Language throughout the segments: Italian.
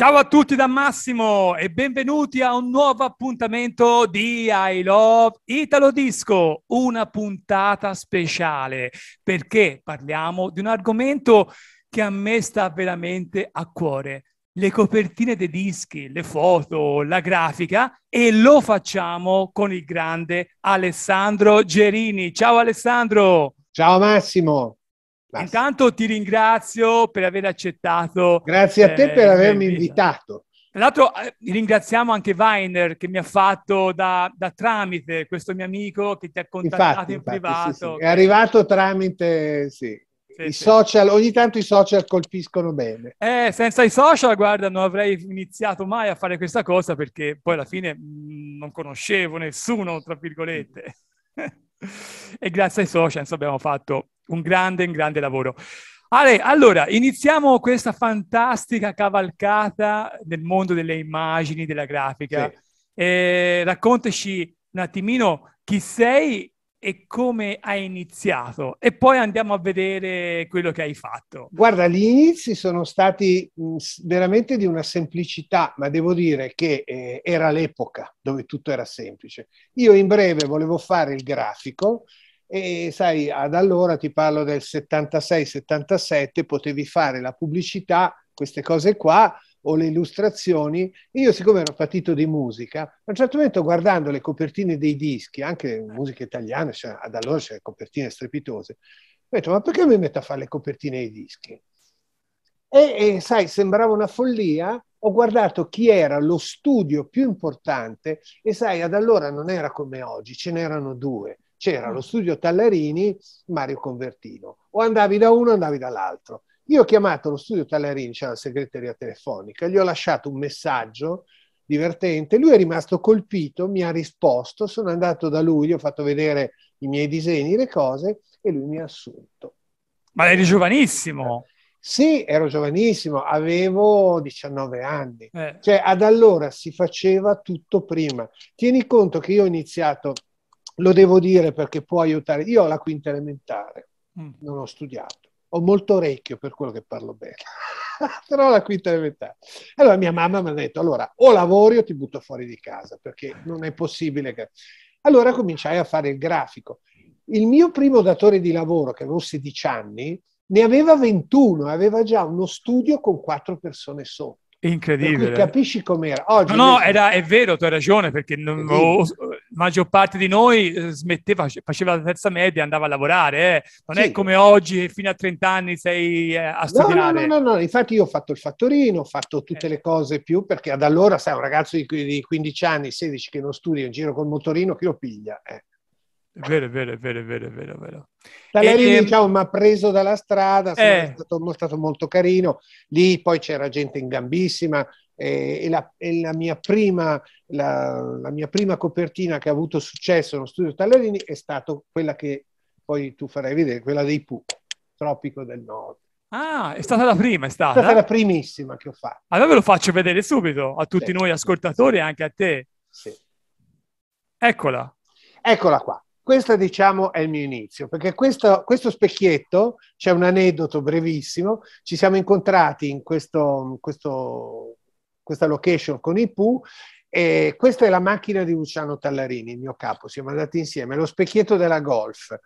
Ciao a tutti da Massimo e benvenuti a un nuovo appuntamento di I Love Italo Disco, una puntata speciale perché parliamo di un argomento che a me sta veramente a cuore, le copertine dei dischi, le foto, la grafica e lo facciamo con il grande Alessandro Gerini. Ciao Alessandro! Ciao Massimo! Basta. Intanto ti ringrazio per aver accettato. Grazie a te eh, per avermi invitato. Tra l'altro eh, ringraziamo anche Weiner che mi ha fatto da, da, tramite, questo mio amico che ti ha contattato infatti, in infatti, privato. Sì, sì. È arrivato tramite, sì. I social, ogni tanto i social colpiscono bene. Eh, senza i social, guarda, non avrei iniziato mai a fare questa cosa perché poi alla fine mh, mm, non conoscevo nessuno, tra virgolette. Mm. e grazie ai social, insomma, abbiamo fatto un grande, un grande lavoro. Ale, allora, iniziamo questa fantastica cavalcata nel mondo delle immagini, della grafica. Sì. Eh, raccontaci un attimino chi sei e come hai iniziato e poi andiamo a vedere quello che hai fatto. Guarda, gli inizi sono stati mm, veramente di una semplicità, ma devo dire che eh, era l'epoca dove tutto era semplice. Io in breve volevo fare il grafico, e sai, ad allora ti parlo del 76-77, potevi fare la pubblicità, queste cose qua, o le illustrazioni. Io, siccome ero partito di musica, a un certo momento guardando le copertine dei dischi, anche musica italiana, cioè, ad allora c'erano copertine strepitose, ho detto, ma perché mi metto a fare le copertine dei dischi? E, e, sai, sembrava una follia. Ho guardato chi era lo studio più importante e sai, ad allora non era come oggi, ce n'erano due c'era mm. lo studio Tallarini, Mario Convertino. O andavi da uno, andavi dall'altro. Io ho chiamato lo studio Tallarini, c'era la segreteria telefonica, gli ho lasciato un messaggio divertente, lui è rimasto colpito, mi ha risposto, sono andato da lui, gli ho fatto vedere i miei disegni, le cose, e lui mi ha assunto. Ma eri giovanissimo! Sì, ero giovanissimo, avevo 19 anni. Eh. Cioè, ad allora si faceva tutto prima. Tieni conto che io ho iniziato lo devo dire perché può aiutare. Io ho la quinta elementare, mm. non ho studiato, ho molto orecchio per quello che parlo bene, però la quinta elementare. Allora mia mamma mi ha detto, allora o lavori o ti butto fuori di casa perché non è possibile che... Allora cominciai a fare il grafico. Il mio primo datore di lavoro, che avevo 16 anni, ne aveva 21, aveva già uno studio con quattro persone sotto. Incredibile. Capisci com'era. Oggi no, invece... no era, è vero, tu hai ragione, perché non, la maggior parte di noi eh, smetteva, faceva la terza media andava a lavorare. Eh. Non sì. è come oggi fino a 30 anni sei eh, a studiare. No no, no no, no, infatti io ho fatto il fattorino, ho fatto eh. tutte eh. le cose più, perché ad allora, sai, un ragazzo di, di 15 anni, 16 che non studia in giro col motorino, chi lo piglia? Eh. È vero, è vero, è vero, è vero, è vero. È vero. Tallerini, e, ehm, diciamo, mi ha preso dalla strada, è eh. stato, stato, molto carino. Lì poi c'era gente in gambissima eh, e, la, e la, mia prima, la, la, mia prima, copertina che ha avuto successo nello studio Tallerini è stata quella che poi tu farai vedere, quella dei Pooh, Tropico del Nord. Ah, è stata la prima, è stata. È stata la primissima che ho fatto. Allora ve lo faccio vedere subito a tutti sì. Certo. noi ascoltatori e anche a te. Sì. Eccola. Eccola qua. Questo diciamo è il mio inizio, perché questo, questo specchietto, c'è un aneddoto brevissimo, ci siamo incontrati in questo, questo, questa location con i Pooh e questa è la macchina di Luciano Tallarini, il mio capo, siamo andati insieme, lo specchietto della golf.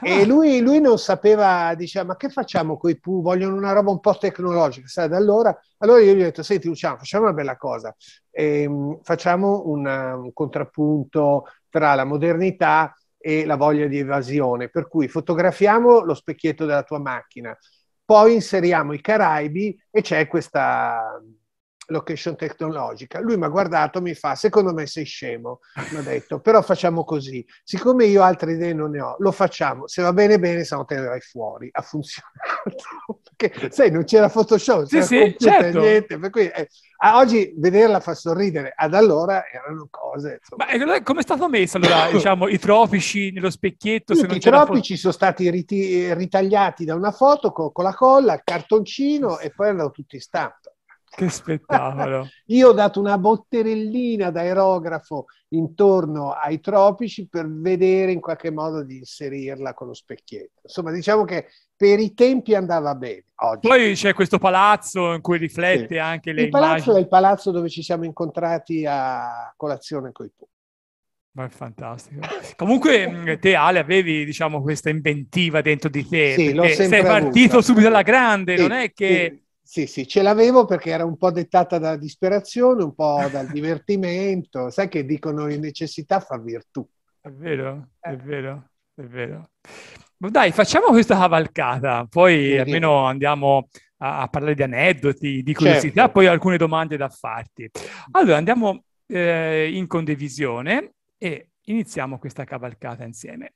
E ah. lui, lui non sapeva, diceva, ma che facciamo con i Pooh? Vogliono una roba un po' tecnologica, sai, da allora. Allora io gli ho detto, senti Luciano, facciamo una bella cosa, ehm, facciamo una, un contrappunto tra la modernità e la voglia di evasione. Per cui fotografiamo lo specchietto della tua macchina, poi inseriamo i Caraibi e c'è questa, location tecnologica. Lui mi ha guardato, mi fa, secondo me sei scemo, mi ha detto, però facciamo così, siccome io altre idee non ne ho, lo facciamo, se va bene bene, se no te ne vai fuori, ha funzionato, perché sai, non c'era Photoshop, sì, c'era sì, certo. niente, per cui eh, oggi vederla fa sorridere, ad allora erano cose... Insomma. Ma come è stato messo allora, diciamo, i tropici nello specchietto? Tutti, I tropici fo- sono stati riti- ritagliati da una foto con, con la colla, il cartoncino e poi erano tutti stampi. Che spettacolo! Io ho dato una botterellina da aerografo intorno ai tropici per vedere in qualche modo di inserirla con lo specchietto. Insomma, diciamo che per i tempi andava bene. Oggi. Poi c'è questo palazzo in cui riflette sì. anche le il immagini. Il palazzo è il palazzo dove ci siamo incontrati a colazione con i pupi. Ma è fantastico. Comunque mm, te Ale avevi diciamo questa inventiva dentro di te. Sì, sei partito subito alla grande, sì, non è che sì, sì, ce l'avevo perché era un po' dettata dalla disperazione, un po' dal divertimento. Sai che dicono che necessità fa virtù. È vero, eh. è vero, è vero. Dai, facciamo questa cavalcata, poi sì, almeno sì. andiamo a, a, parlare di aneddoti, di certo. curiosità, certo. poi alcune domande da farti. Allora, andiamo eh, in condivisione e iniziamo questa cavalcata insieme.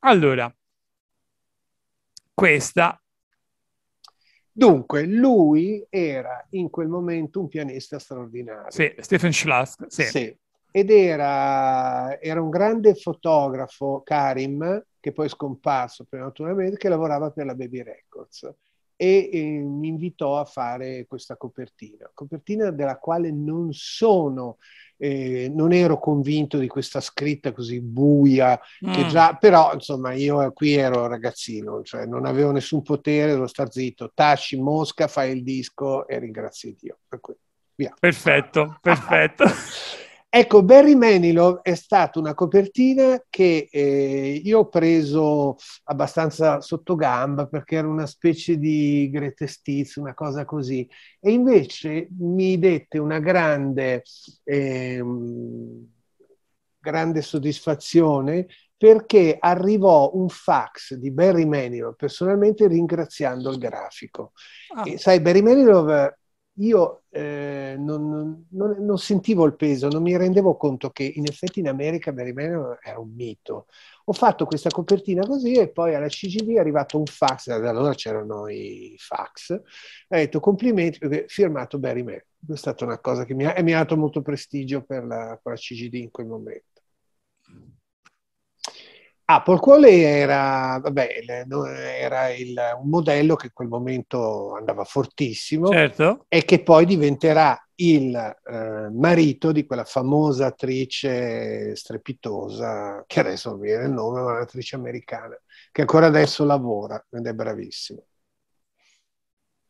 Allora, questa Dunque, lui era in quel momento un pianista straordinario. Sì, Stephen Schlask. Sì. sì. Ed era, era, un grande fotografo, Karim, che poi è scomparso per prematuramente, che lavorava per la Baby Records e eh, mi invitò a fare questa copertina, copertina della quale non sono eh, non ero convinto di questa scritta così buia, mm. che già, però insomma io qui ero ragazzino, cioè non avevo nessun potere, devo star zitto, taci, mosca, fai il disco e ringrazi Dio. Per cui, via. Perfetto, perfetto. Ecco, Barry Manilow è stata una copertina che eh, io ho preso abbastanza sotto gamba perché era una specie di Grete Stiz, una cosa così, e invece mi dette una grande, eh, grande soddisfazione perché arrivò un fax di Barry Manilow personalmente ringraziando il grafico. Ah. E, sai, Barry Manilow io eh, non, non, non, sentivo il peso, non mi rendevo conto che in effetti in America Mary Marion era un mito. Ho fatto questa copertina così e poi alla CGV è arrivato un fax, da allora c'erano i fax, ha detto complimenti, perché firmato Barry Marion. È stata una cosa che mi ha, mi ha dato molto prestigio per la, per la CGD in quel momento. Apple qual era, vabbè, era il, un modello che in quel momento andava fortissimo certo. e che poi diventerà il eh, marito di quella famosa attrice strepitosa, che adesso non viene il nome, ma un'attrice americana, che ancora adesso lavora ed è bravissima.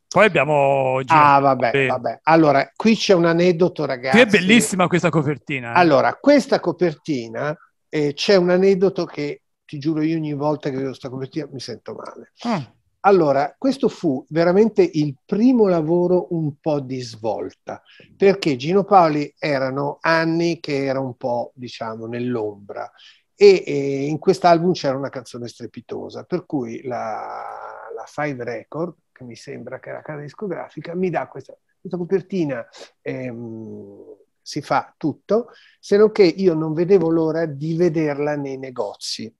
Poi abbiamo... Girato. Ah, vabbè, vabbè. Allora, qui c'è un aneddoto, ragazzi. Che è bellissima questa copertina. Eh. Allora, questa copertina eh, c'è un aneddoto che ti giuro io ogni volta che vedo questa copertina mi sento male. Eh. Allora, questo fu veramente il primo lavoro un po' di svolta, perché Gino Paoli erano anni che era un po', diciamo, nell'ombra e, e in quest'album c'era una canzone strepitosa, per cui la, la Five Record, che mi sembra che era la casa discografica, mi dà questa, questa copertina, ehm, si fa tutto, se non che io non vedevo l'ora di vederla nei negozi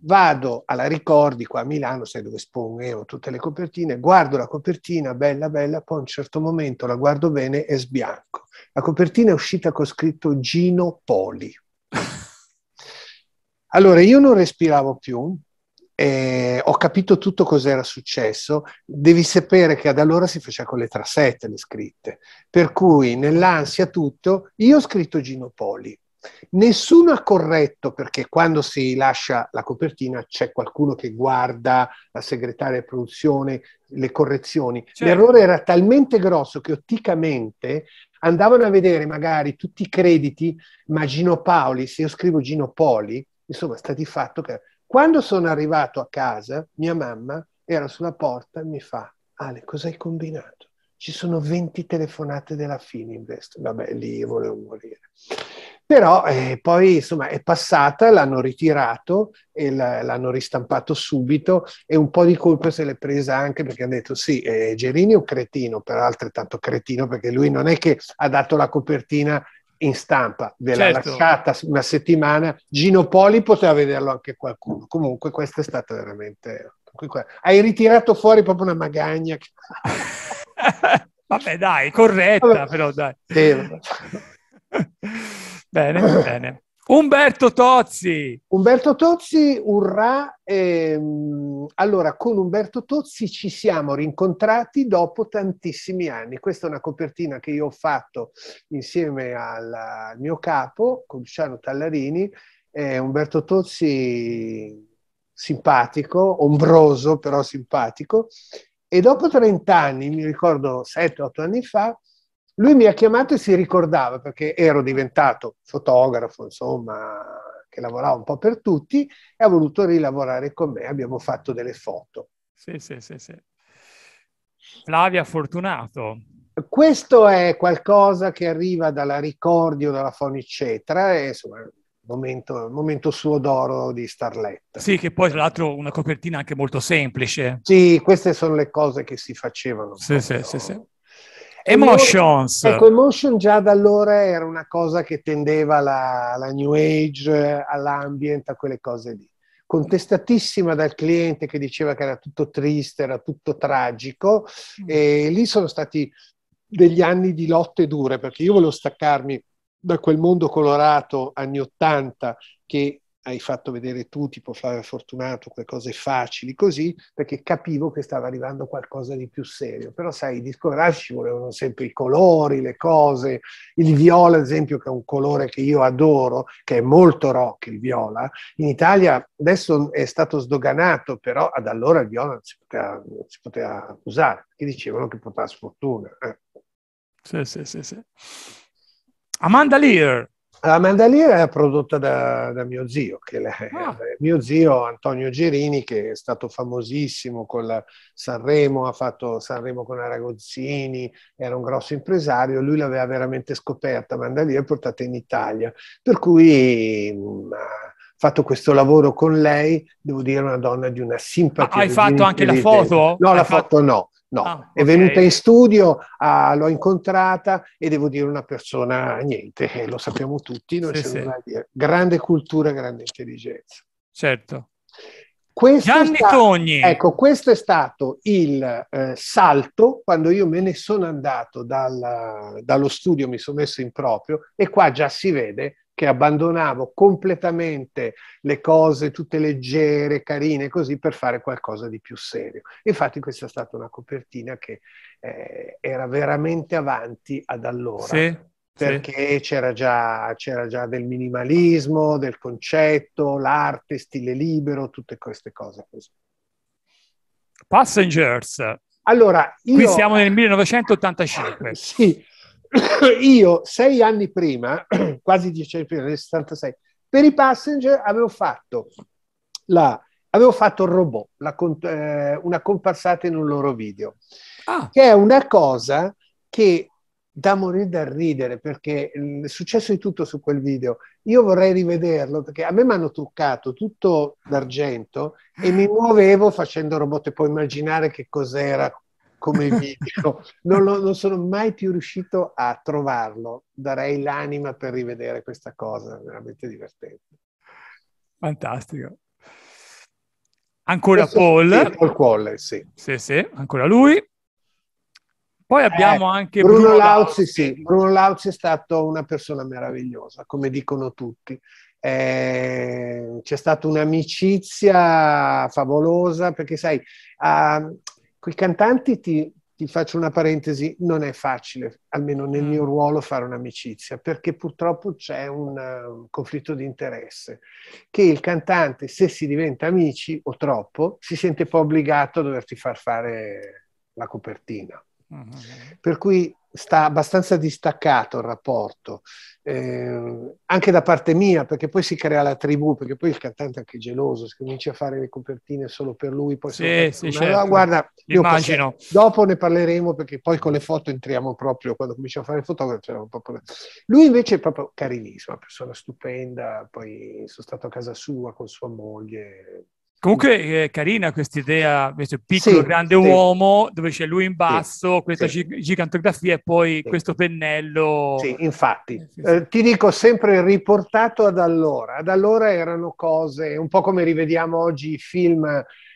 Vado alla Ricordi qua a Milano, sai dove esponevo tutte le copertine, guardo la copertina, bella bella, poi a un certo momento la guardo bene e sbianco. La copertina è uscita con scritto Gino Poli. Allora io non respiravo più, eh, ho capito tutto cos'era successo, devi sapere che ad allora si faceva con le trasette le scritte, per cui nell'ansia tutto, io ho scritto Gino Poli, Nessuno ha corretto perché quando si lascia la copertina c'è qualcuno che guarda, la segretaria di produzione, le correzioni. Certo. L'errore era talmente grosso che otticamente andavano a vedere magari tutti i crediti, ma Gino Paoli, se io scrivo Gino Poli, insomma sta di fatto che quando sono arrivato a casa, mia mamma era sulla porta e mi fa, Ale, cosa hai combinato? Ci sono 20 telefonate della Fininvest. Vabbè, lì volevo morire. Però eh, poi insomma è passata, l'hanno ritirato e la, l'hanno ristampato subito e un po' di colpa se l'è presa anche perché hanno detto sì, eh, Gerini è un cretino, però altrettanto cretino perché lui non è che ha dato la copertina in stampa, ve l'ha certo. lasciata una settimana, Gino Poli poteva vederlo anche qualcuno. Comunque questa è stata veramente... Hai ritirato fuori proprio una magagna. Vabbè dai, corretta Vabbè. però dai. Sì. Bene, bene. Umberto Tozzi. Umberto Tozzi, urrà. Ehm, allora, con Umberto Tozzi ci siamo rincontrati dopo tantissimi anni. Questa è una copertina che io ho fatto insieme al mio capo, con Luciano Tallarini. Eh, Umberto Tozzi, simpatico, ombroso, però simpatico. E dopo 30 anni, mi ricordo 7-8 anni fa, lui mi ha chiamato e si ricordava perché ero diventato fotografo, insomma, che lavorava un po' per tutti e ha voluto rilavorare con me. Abbiamo fatto delle foto. Sì, sì, sì, sì. Flavia Fortunato. Questo è qualcosa che arriva dalla Ricordio, dalla Fonicetra, e insomma, momento, momento suo d'oro di Starlet. Sì, che poi tra l'altro una copertina anche molto semplice. Sì, queste sono le cose che si facevano. Sì, sì, sì, sì. Emotions. Emo- ecco, Emotion già da allora era una cosa che tendeva alla, alla New Age, all'ambient, a quelle cose lì. Contestatissima dal cliente che diceva che era tutto triste, era tutto tragico, mm. e lì sono stati degli anni di lotte dure, perché io volevo staccarmi da quel mondo colorato anni 80 che hai fatto vedere tu, tipo Flavio Fortunato, quelle cose facili così, perché capivo che stava arrivando qualcosa di più serio. Però sai, i discografici volevano sempre i colori, le cose, il viola, ad esempio, che è un colore che io adoro, che è molto rock il viola. In Italia adesso è stato sdoganato, però ad allora il viola non si poteva, non si poteva usare, perché dicevano che portava sfortuna. Eh. Sì, sì, sì, sì. Amanda Lear, la Mandalina era prodotta da, da mio zio, la, ah. Eh, mio zio Antonio Gerini, che è stato famosissimo con Sanremo, ha fatto Sanremo con Aragozzini, era un grosso impresario, lui l'aveva veramente scoperta, Mandalina e portata in Italia. Per cui... Mm, ma, fatto questo lavoro con lei, devo dire una donna di una simpatia. Ah, hai fatto anche la foto? No, hai la fatto, fatto no. No, ah, è venuta okay. in studio, ah, l'ho incontrata e devo dire una persona, niente, eh, lo sappiamo tutti, noi sì, siamo sì. Dire. grande cultura, grande intelligenza. Certo. Questo Gianni sta- Togni. Ecco, questo è stato il eh, salto quando io me ne sono andato dal, dallo studio, mi sono messo in proprio e qua già si vede che abbandonavo completamente le cose tutte leggere, carine, così per fare qualcosa di più serio. Infatti questa è stata una copertina che eh, era veramente avanti ad allora. Sì perché sì. c'era, già, c'era, già, del minimalismo, del concetto, l'arte, stile libero, tutte queste cose così. Passengers. Allora, io... Qui siamo nel 1985. sì, io sei anni prima, quasi dieci anni prima, nel 66, per i passenger avevo fatto, la, avevo fatto il robot, la, eh, una comparsata in un loro video, ah. che è una cosa che da morire da ridere perché mm, è successo di tutto su quel video. Io vorrei rivederlo perché a me mi hanno truccato tutto d'argento e mi muovevo facendo robot e puoi immaginare che cos'era come video. Non, lo, non, sono mai più riuscito a trovarlo. Darei l'anima per rivedere questa cosa, veramente divertente. Fantastico. Ancora Questo Paul. Sì, Paul Qualler, sì. Sì, sì, ancora lui. Poi abbiamo eh, anche Bruno, Bruno Lauzi, Lauzi. Sì, Bruno Lauzi è stato una persona meravigliosa, come dicono tutti. Eh, c'è stata un'amicizia favolosa perché sai, a, ah, con i cantanti ti, ti faccio una parentesi, non è facile, almeno nel mm. mio ruolo, fare un'amicizia, perché purtroppo c'è un, uh, un conflitto di interesse, che il cantante, se si diventa amici o troppo, si sente poi obbligato a doverti far fare la copertina. Uh-huh. Per cui sta abbastanza distaccato il rapporto, eh, anche da parte mia, perché poi si crea la tribù, perché poi il cantante è anche geloso, si comincia a fare le copertine solo per lui, poi sì, per sì, certo. allora, guarda, immagino. Posso, dopo ne parleremo perché poi con le foto entriamo proprio, quando cominciamo a fare il fotografo, cioè, proprio... lui invece è proprio carinissimo, una persona stupenda, poi sono stato a casa sua con sua moglie, Comunque è eh, carina questa idea, questo piccolo sì, grande sì. uomo dove c'è lui in basso, sì, questa gigantografia e poi questo pennello. Sì, infatti. Eh, eh, ti dico sempre riportato ad allora. Ad allora erano cose, un po' come rivediamo oggi i film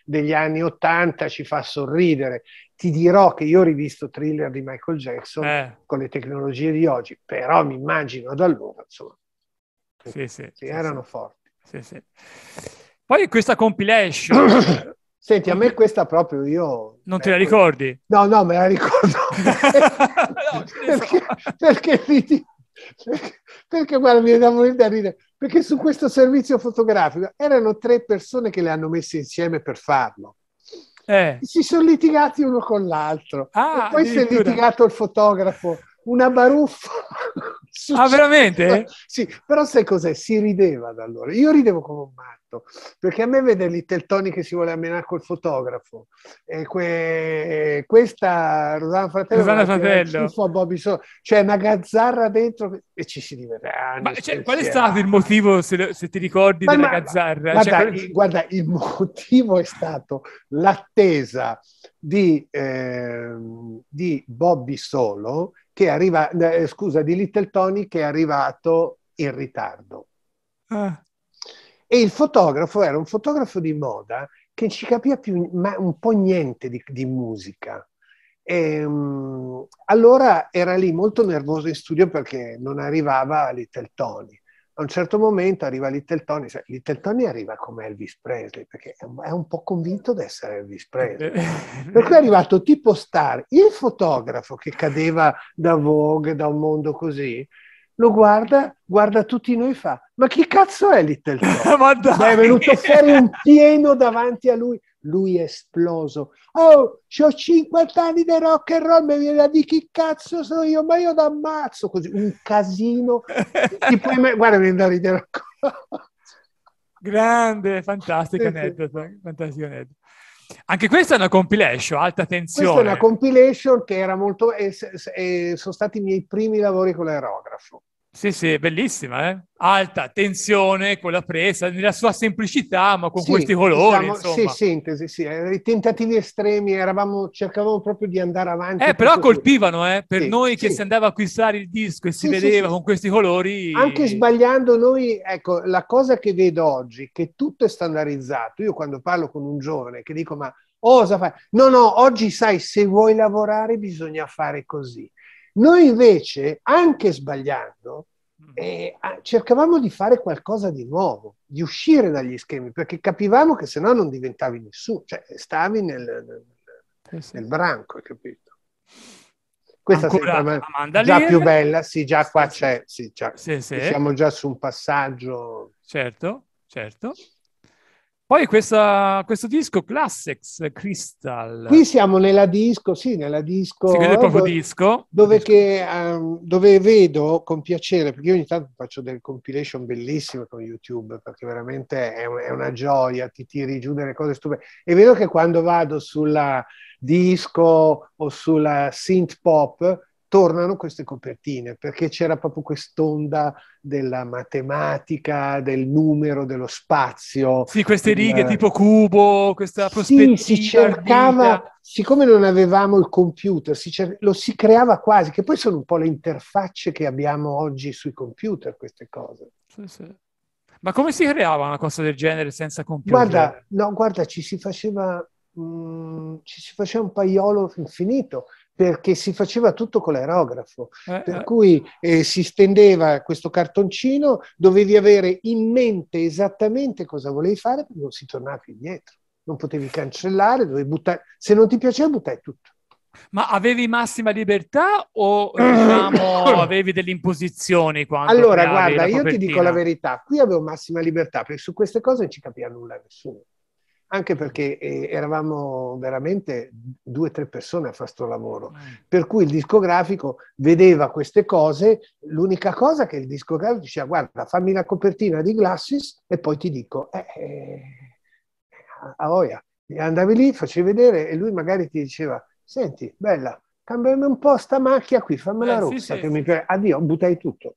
degli anni Ottanta, ci fa sorridere. Ti dirò che io ho rivisto thriller di Michael Jackson eh. con le tecnologie di oggi, però mi immagino ad allora, insomma. Sì, sì. erano forti. Sì, sì. Poi questa compilation. Senti, a me questa proprio io... Non te la ecco. ricordi? No, no, me la ricordo. perché, perché, perché, perché, guarda, mi da morire da ridere. Perché su questo servizio fotografico erano tre persone che le hanno messe insieme per farlo. Eh. Si sono litigati uno con l'altro. Ah, poi si è litigato il fotografo. Una baruffa. Successo. Ah, veramente? Sì, però sai cos'è? Si rideva da allora. Io ridevo come un matto, perché a me vederli i teltoni che si vuole ammenare col fotografo, e que... questa Rosana Fratello, Rosanna Fratello. a Bobby so- cioè una gazzarra dentro e ci si diverrà. Ma cioè, qual è stato il motivo, se, se ti ricordi, ma della ma, gazzarra? Guarda, cioè, quel... guarda, il motivo è stato l'attesa di, eh, di Bobby Solo che arriva, eh, scusa, di Little Tony che è arrivato in ritardo. Ah. E il fotografo era un fotografo di moda che ci capiva più, ma un po' niente di, di musica. E, um, allora era lì molto nervoso in studio perché non arrivava Little Tony a un certo momento arriva Little Tony, cioè Little Tony arriva come Elvis Presley, perché è un, po' convinto di essere Elvis Presley. Eh, per cui è eh. arrivato tipo star, il fotografo che cadeva da Vogue, da un mondo così, lo guarda, guarda tutti noi e fa, ma chi cazzo è Little Tony? ma dai. Ma cioè, è venuto fuori un pieno davanti a lui lui è esploso. Oh, ho 50 anni di rock and roll, mi viene di chi cazzo sono io, ma io da d'ammazzo, così, un casino. tipo, guarda, mi viene di ridere Grande, fantastica aneddoto, fantastico aneddoto. Anche questa è una compilation, alta tensione. Questa è una compilation che era molto... E, e sono stati i miei primi lavori con l'aerografo. Sì, sì, bellissima, eh? alta tensione con la presa, nella sua semplicità, ma con sì, questi diciamo, colori. Diciamo, sì, sintesi, sì, i tentativi estremi, eravamo, cercavamo proprio di andare avanti. Eh, però colpivano, eh? per sì, noi che si andava a acquistare il disco e si vedeva con questi colori. Anche sbagliando noi, ecco, la cosa che vedo oggi, che tutto è standardizzato, io quando parlo con un giovane che dico, ma osa fare? No, no, oggi sai, se vuoi lavorare bisogna fare così. Noi invece, anche sbagliando, e ah, cercavamo di fare qualcosa di nuovo, di uscire dagli schemi, perché capivamo che sennò non diventavi nessuno, cioè stavi nel, nel, eh sì. nel branco, hai capito? Questa Ancora è Amanda già più bella, sì, già qua c'è, sì, già, sì, siamo già su un passaggio. Certo, certo. Poi questa, questo disco Classics Crystal. Qui siamo nella disco, sì, nella disco. Si vede eh, proprio dove, disco. Dove, disco. Che, um, dove, vedo con piacere, perché io ogni tanto faccio delle compilation bellissime con YouTube, perché veramente è, è una gioia, ti tiri giù delle cose stupende. E vedo che quando vado sulla disco o sulla synth pop, tornano queste copertine perché c'era proprio quest'onda della matematica, del numero, dello spazio. Sì, queste righe eh, tipo cubo, questa prospettiva. Sì, si cercava, siccome non avevamo il computer, si cer- lo si creava quasi, che poi sono un po' le interfacce che abbiamo oggi sui computer, queste cose. Sì, sì. Ma come si creava una cosa del genere senza computer? Guarda, no, guarda, ci si faceva, mh, mm, ci si faceva un paiolo infinito perché si faceva tutto con l'aerografo, eh, per eh. cui eh, si stendeva questo cartoncino, dovevi avere in mente esattamente cosa volevi fare perché non si tornava più indietro, non potevi cancellare, dovevi buttare, se non ti piaceva buttai tutto. Ma avevi massima libertà o diciamo, avevi delle imposizioni? Allora, guarda, io ti dico la verità, qui avevo massima libertà perché su queste cose non ci capiva nulla nessuno anche perché eh, eravamo veramente due o tre persone a fare questo lavoro, mm. per cui il discografico vedeva queste cose, l'unica cosa che il discografico diceva guarda fammi la copertina di Glassis e poi ti dico eh, eh, a voglia, andavi lì, facevi vedere e lui magari ti diceva senti bella, cambiami un po' sta macchia qui, fammela eh, rossa sì, sì, che sì. mi piace, addio, buttai tutto.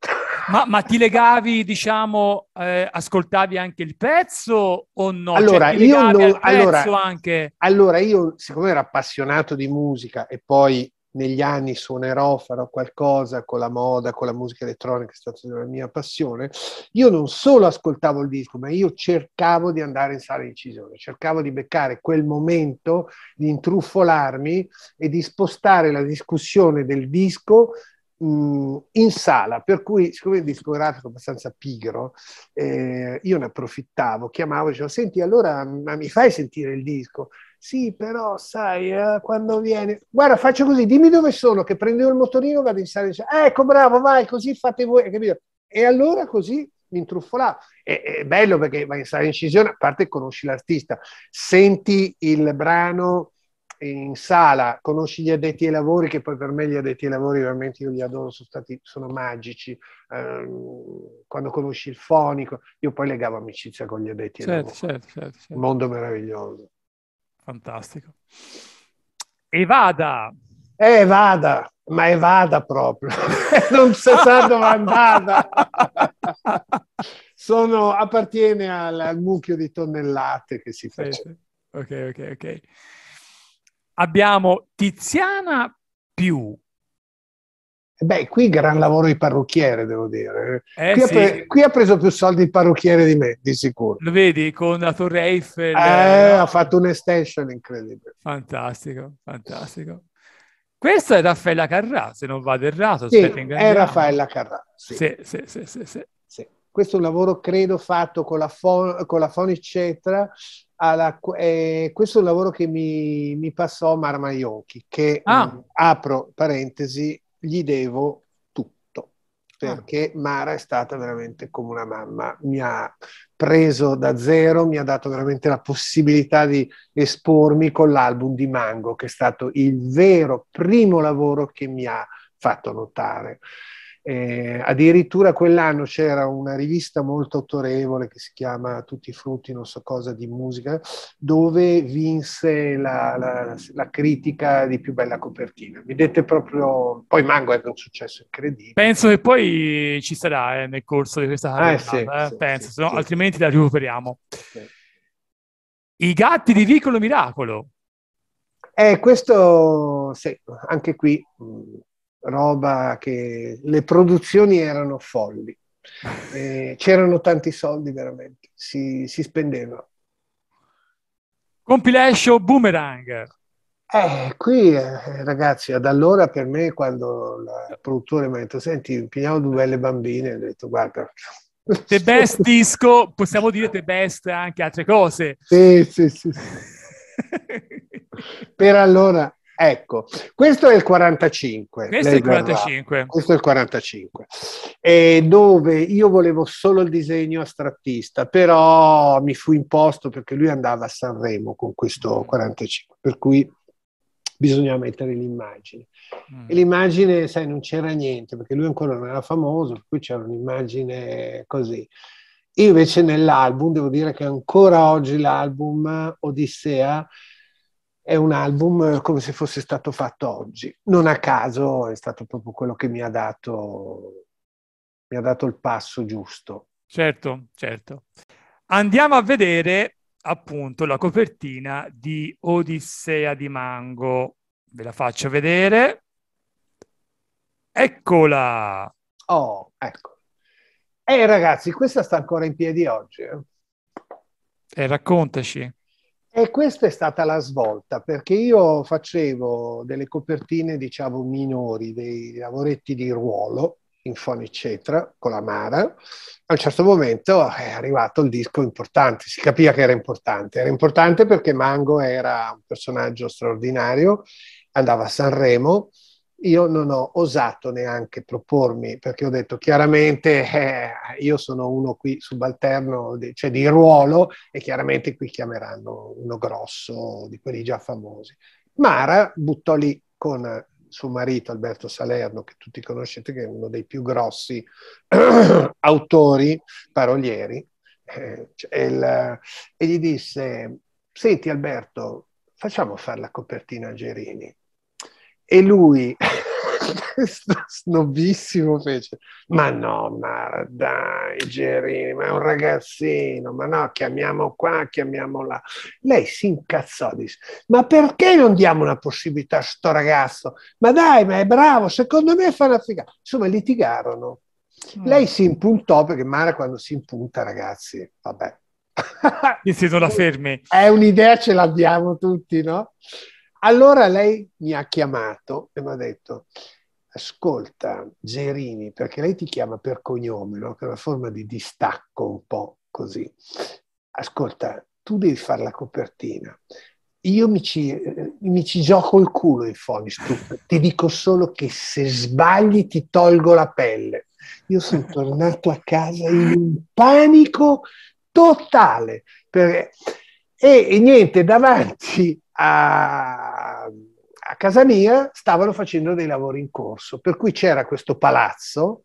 Ma, ma, ti legavi, diciamo, eh, ascoltavi anche il pezzo o no? Cioè, allora, cioè, io non, allora, anche... allora, io siccome ero appassionato di musica e poi negli anni suonerò, farò qualcosa con la moda, con la musica elettronica, è stata la mia passione, io non solo ascoltavo il disco, ma io cercavo di andare in sala di incisione, cercavo di beccare quel momento, di intrufolarmi e di spostare la discussione del disco mh, mm, in sala, per cui siccome il discografico è abbastanza pigro, eh, io ne approfittavo, chiamavo e dicevo, senti, allora mi fai sentire il disco? Sì, però sai, eh, quando viene... Guarda, faccio così, dimmi dove sono, che prendevo il motorino, vado in sala e dice, ecco, bravo, vai, così fate voi, capito? E allora così mi intrufolavo. È, è, bello perché vai in sala incisione, a parte conosci l'artista, senti il brano in sala, conosci gli addetti ai lavori, che poi per me gli addetti ai lavori veramente io li adoro, sono, stati, sono magici. Eh, quando conosci il fonico, io poi legavo amicizia con gli addetti certo, ai lavori. Certo, certo, certo. Mondo meraviglioso. Fantastico. E vada! Eh, vada! ma è vada proprio, non si sa dove andata. Sono, appartiene al, mucchio di tonnellate che si sì, fa. Sì. Ok, ok, ok abbiamo Tiziana più. Eh beh, qui gran lavoro di parrucchiere, devo dire. Eh, qui, sì. ha pre- qui, ha preso più soldi il parrucchiere di me, di sicuro. Lo vedi con la Torre Eiffel? Eh, eh no? ha fatto un'estation incredibile. Fantastico, fantastico. Questa è Raffaella Carrà, se non vado errato. Sì, è Raffaella Carrà. Sì. Sì, sì, sì, questo è un lavoro, credo, fatto con la, fo- con la Fonic alla, eh, questo è un lavoro che mi, mi passò Marma Ionchi, che ah. mh, mm, apro parentesi, gli devo tutto, ah. perché ah. Mara è stata veramente come una mamma, mi ha preso da zero, mi ha dato veramente la possibilità di espormi con l'album di Mango, che è stato il vero primo lavoro che mi ha fatto notare. Eh, addirittura quell'anno c'era una rivista molto autorevole che si chiama Tutti i frutti, non so cosa, di musica, dove vinse la, la, la critica di più bella copertina. Mi dette proprio... Poi Mango è un successo incredibile. Penso che poi ci sarà eh, nel corso di questa ah, sì, eh, sì, penso, sì, no, altrimenti la recuperiamo. I gatti di Vicolo Miracolo. Eh, questo, sì, anche qui mm, roba che le produzioni erano folli. Eh, c'erano tanti soldi veramente, si, si spendeva. Compilation Boomerang. Eh, qui eh, ragazzi, ad allora per me quando il produttore mi ha detto senti, pigliamo due belle bambine, ho detto guarda, The Best Disco, possiamo dire The Best anche altre cose. Sì, sì, sì. per allora Ecco, questo è il 45. Questo è il 45. Questo è il 45. E dove io volevo solo il disegno astrattista, però mi fu imposto perché lui andava a Sanremo con questo 45, mm. per cui bisognava mettere l'immagine. Mm. E l'immagine, sai, non c'era niente, perché lui ancora non era famoso, per cui c'era un'immagine così. Io invece nell'album, devo dire che ancora oggi l'album Odissea è un album eh, come se fosse stato fatto oggi. Non a caso è stato proprio quello che mi ha dato, mi ha dato il passo giusto. Certo, certo. Andiamo a vedere appunto la copertina di Odissea di Mango. Ve la faccio vedere. Eccola! Oh, ecco. E eh, ragazzi, questa sta ancora in piedi oggi. E eh. eh? raccontaci. E questa è stata la svolta, perché io facevo delle copertine, diciamo, minori, dei lavoretti di ruolo in eccetera, con la Mara. A un certo momento eh, è arrivato il disco importante, si capiva che era importante. Era importante perché Mango era un personaggio straordinario, andava a Sanremo, io non ho osato neanche propormi perché ho detto chiaramente eh, io sono uno qui subalterno, di, cioè di ruolo e chiaramente qui chiameranno uno grosso di quelli già famosi. Mara buttò lì con suo marito Alberto Salerno, che tutti conoscete, che è uno dei più grossi autori parolieri, eh, cioè il, e gli disse, senti Alberto, facciamo fare la copertina a Gerini. E lui, snobissimo, fece, ma no, ma dai, Gerini, ma è un ragazzino, ma no, chiamiamo qua, chiamiamo là. Lei si incazzò, disse, ma perché non diamo una possibilità a sto ragazzo? Ma dai, ma è bravo, secondo me fa una figata. Insomma, litigarono. Mm. Lei si impuntò, perché Mara quando si impunta, ragazzi, vabbè. la fermi. È un'idea, ce l'abbiamo tutti, no? Allora lei mi ha chiamato e mi ha detto, ascolta Gerini, perché lei ti chiama per cognome, no? che è una forma di distacco un po' così. Ascolta, tu devi fare la copertina. Io mi ci, eh, mi ci gioco il culo in Fonistup, ti dico solo che se sbagli ti tolgo la pelle. Io sono tornato a casa in un panico totale. Per... E, e niente, davanti a, a casa mia stavano facendo dei lavori in corso, per cui c'era questo palazzo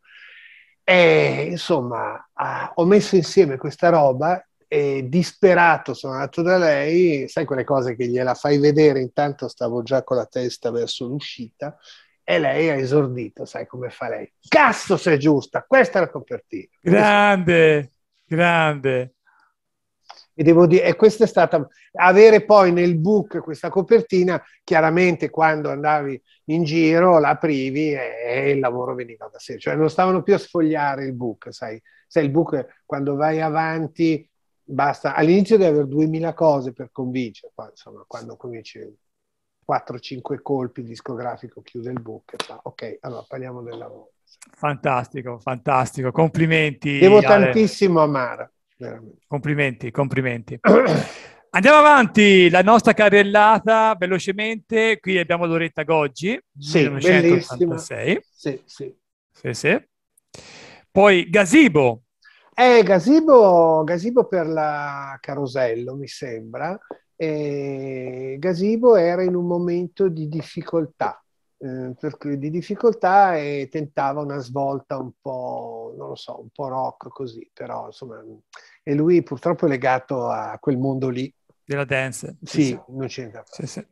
e insomma ah, ho messo insieme questa roba e disperato sono andato da lei, sai quelle cose che gliela fai vedere, intanto stavo già con la testa verso l'uscita e lei ha esordito, sai come fa lei. Cazzo se è giusta, questa è la copertina. Grande, grande. E devo dire, e questa è stata avere poi nel book questa copertina, chiaramente quando andavi in giro l'aprivi e, e il lavoro veniva da sé, cioè non stavano più a sfogliare il book, sai, sai il book quando vai avanti basta, all'inizio devi avere duemila cose per convincere, poi insomma quando cominci 4-5 colpi discografico chiude il book, fa, ok, allora parliamo del lavoro. Fantastico, fantastico, complimenti. Devo Ale. tantissimo a Mara veramente. Complimenti, complimenti. Andiamo avanti, la nostra carrellata velocemente, qui abbiamo Loretta Goggi, sì, 1986. Sì, sì. sì, sì. Poi Gasibo. Eh, Gazebo, Gazebo per la Carosello, mi sembra. Eh, Gazebo era in un momento di difficoltà eh, per cui di difficoltà e tentava una svolta un po', non lo so, un po' rock così, però insomma, e lui purtroppo è legato a quel mondo lì. Della dance. Sì, sì. non c'entra. Sì, sì.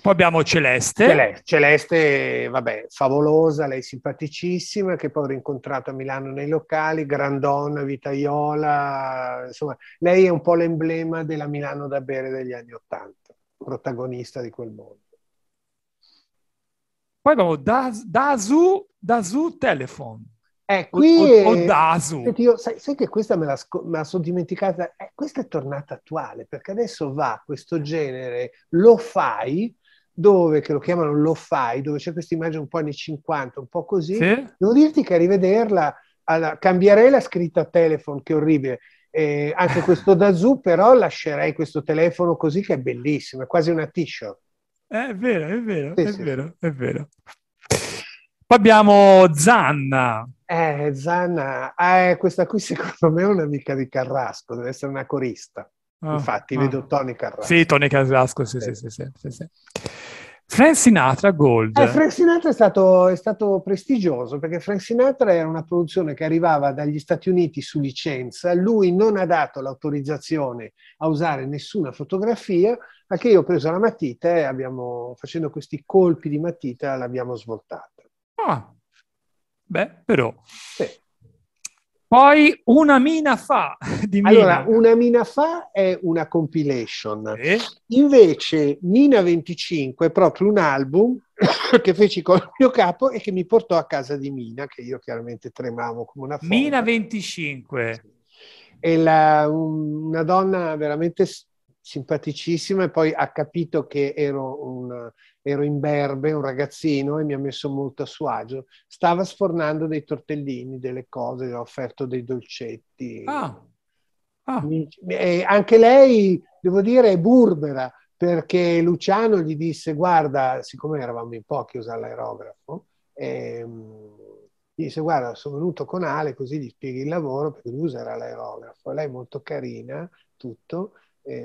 Poi abbiamo Celeste. Celeste. Celeste, vabbè, favolosa, lei simpaticissima, che poi ho rincontrato a Milano nei locali, grandonna, vitaiola, insomma, lei è un po' l'emblema della Milano da bere degli anni Ottanta, protagonista di quel mondo. Poi abbiamo das, Dasu, Dasu Telephone. Eh, qui o, o, o Dasu. Senti, io, sai, sai, che questa me la, me la sono dimenticata? Eh, questa è tornata attuale perché adesso va questo genere lo fai dove che lo chiamano lo fai, dove c'è questa immagine un po' anni 50, un po' così. Sì? Devo dirti che a rivederla, alla, cambierei la scritta telephone, che orribile. Eh, anche questo da Dazu, però lascerei questo telefono così che è bellissimo, è quasi una t-shirt. Eh, è vero, è vero, sì, è, sì, vero è vero. Poi abbiamo Zanna. Eh, Zanna, eh, questa qui secondo me è un'amica di Carrasco, deve essere una corista. Ah, Infatti ah. vedo Tony Carrasco. Sì, Tony Carrasco, sì, sì, sì. sì, sì, Frank Sinatra Gold. Eh, Frank Sinatra è stato, è stato, prestigioso perché Frank Sinatra era una produzione che arrivava dagli Stati Uniti su licenza, lui non ha dato l'autorizzazione a usare nessuna fotografia, Ma che io ho preso la matita e abbiamo, facendo questi colpi di matita l'abbiamo svoltata. Ah, beh, però... Sì. Poi una mina fa di Mina. Allora, una mina fa è una compilation. Eh? Invece Mina 25 è proprio un album che feci con il mio capo e che mi portò a casa di Mina, che io chiaramente tremavo come una folla. Mina 25. È la, una donna veramente simpaticissima e poi ha capito che ero, un, ero in berbe, un ragazzino e mi ha messo molto a suo agio. Stava sfornando dei tortellini, delle cose, ho offerto dei dolcetti. Ah. Ah. E anche lei, devo dire, è burbera perché Luciano gli disse guarda, siccome eravamo in pochi a usare l'aerografo, ehm, gli disse guarda sono venuto con Ale così gli spieghi il lavoro perché lui userà l'aerografo, lei è molto carina, tutto,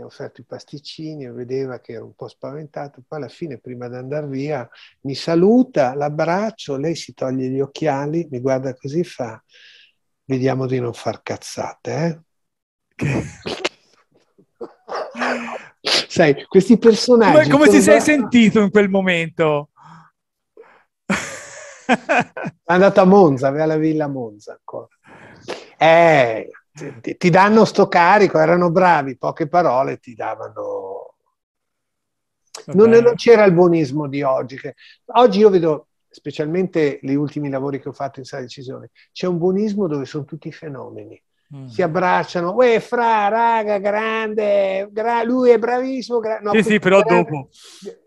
ho fatto i pasticcini, vedeva che ero un po' spaventato, poi alla fine, prima di andare via, mi saluta, l'abbraccio, lei si toglie gli occhiali, mi guarda così fa, vediamo di non far cazzate. Eh? Sai, questi personaggi... Come, come ti sei da... sentito in quel momento? È andata a Monza, aveva la villa Monza ancora. Eh, ti, ti danno sto carico, erano bravi, poche parole ti davano... Non, non, c'era il buonismo di oggi. Che, oggi io vedo, specialmente gli ultimi lavori che ho fatto in sala decisione, c'è un buonismo dove sono tutti i fenomeni. Mm. Si abbracciano, uè, fra, raga, grande, gra- lui è bravissimo. Gra- no, sì, sì, però grande... dopo.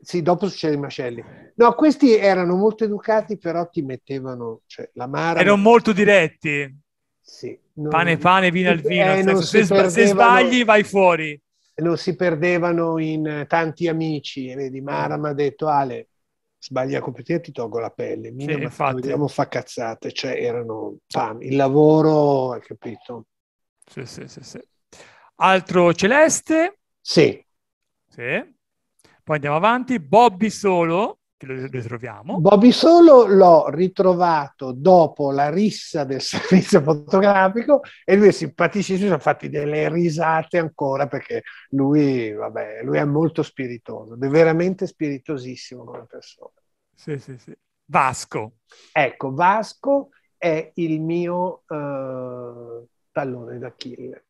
Sì, dopo succede i macelli. No, questi erano molto educati, però ti mettevano cioè, la mara. Erano molto diretti. Sì, non... Pane, pane, vino al vino. Eh, senso, se, perdevano... se, sbagli, vai fuori. Non si perdevano in tanti amici. E eh, vedi, mm. Mara mi ha detto, Ale, sbaglia completamente, ti tolgo la pelle. Mina, sì, infatti. Vogliamo fa cazzate. Cioè, erano pam, il lavoro, hai capito? Sì, sì, sì, sì. Altro celeste? Sì. Sì. Poi andiamo avanti. Bobby solo che lo Bobby Solo l'ho ritrovato dopo la rissa del servizio fotografico e lui è simpaticissimo, sono fatti delle risate ancora perché lui, vabbè, lui è molto spiritoso, è veramente spiritosissimo come persona. Sì, sì, sì. Vasco. Ecco, Vasco è il mio eh, tallone d'Achille.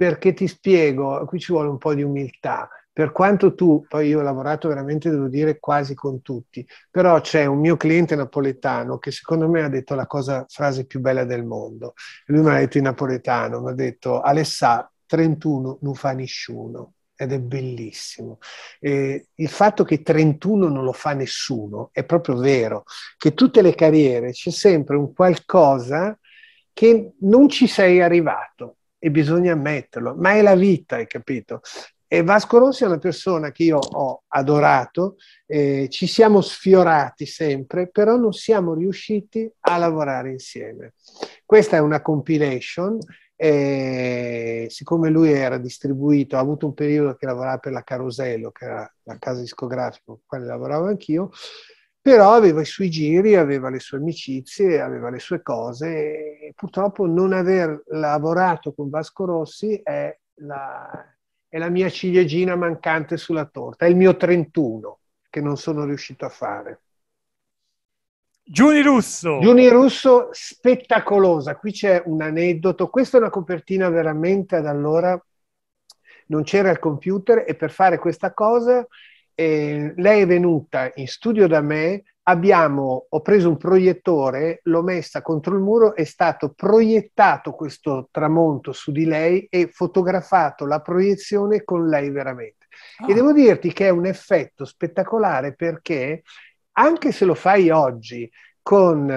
Perché ti spiego, qui ci vuole un po' di umiltà per quanto tu, poi io ho lavorato veramente, devo dire, quasi con tutti, però c'è un mio cliente napoletano che secondo me ha detto la cosa, frase più bella del mondo. Lui mi ha detto in napoletano, mi ha detto Alessà, 31 non fa nessuno ed è bellissimo. Eh, il fatto che 31 non lo fa nessuno è proprio vero, che tutte le carriere c'è sempre un qualcosa che non ci sei arrivato e bisogna ammetterlo, ma è la vita, hai capito? E Vasco Rossi è una persona che io ho adorato, eh, ci siamo sfiorati sempre, però non siamo riusciti a lavorare insieme. Questa è una compilation, eh, siccome lui era distribuito, ha avuto un periodo che lavorava per la Carosello, che era la casa discografica con la quale lavoravo anch'io, però aveva i suoi giri, aveva le sue amicizie, aveva le sue cose e purtroppo non aver lavorato con Vasco Rossi è la, è la mia ciliegina mancante sulla torta, è il mio 31 che non sono riuscito a fare. Giuni Russo. Giuni Russo, spettacolosa. Qui c'è un aneddoto. Questa è una copertina veramente ad allora. Non c'era il computer e per fare questa cosa eh, lei è venuta in studio da me abbiamo, ho preso un proiettore, l'ho messa contro il muro, è stato proiettato questo tramonto su di lei e fotografato la proiezione con lei veramente. Oh. E ah. devo dirti che è un effetto spettacolare perché anche se lo fai oggi con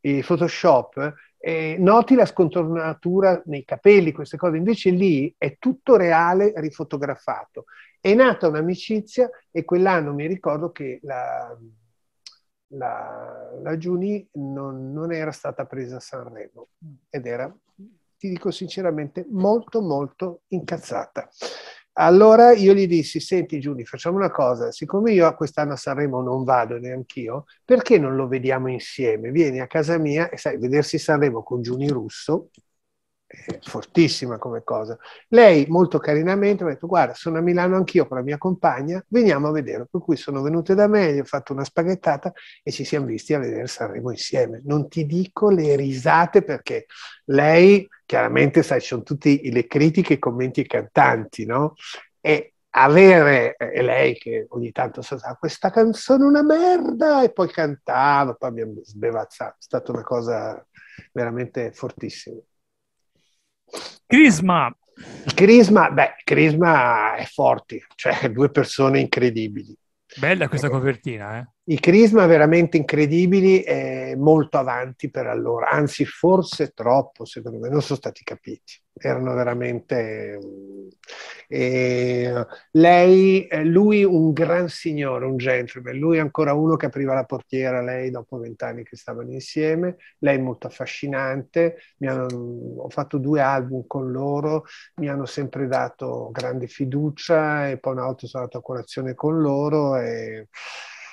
eh, Photoshop, eh, noti la scontornatura nei capelli, queste cose, invece lì è tutto reale rifotografato. È nata un'amicizia e quell'anno mi ricordo che la, la, la Giuni non, non, era stata presa a Sanremo ed era, ti dico sinceramente, molto molto incazzata. Allora io gli dissi, senti Giuni, facciamo una cosa, siccome io a quest'anno a Sanremo non vado neanch'io, perché non lo vediamo insieme? Vieni a casa mia e sai, vedersi Sanremo con Giuni Russo eh, fortissima come cosa. Lei molto carinamente mi ha detto guarda sono a Milano anch'io con la mia compagna, veniamo a vedere. Per cui sono venute da me, gli ho fatto una spaghettata e ci siamo visti a vedere Sanremo insieme. Non ti dico le risate perché lei chiaramente sai ci sono tutte le critiche, i commenti e i cantanti, no? E avere, eh, e lei che ogni tanto sa ah, questa canzone è una merda, e poi cantava, poi abbiamo sbevazzato, è stata una cosa veramente fortissima. Crisma. Crisma, beh, Crisma è forte, cioè due persone incredibili. Bella questa eh. copertina, eh? i crisma veramente incredibili e eh, molto avanti per allora, anzi forse troppo secondo me, non sono stati capiti, erano veramente... Eh, lei, eh, lui un gran signore, un gentleman, lui ancora uno che apriva la portiera, lei dopo vent'anni che stavano insieme, lei molto affascinante, hanno, ho fatto due album con loro, mi hanno sempre dato grande fiducia e poi una volta sono andato a colazione con loro e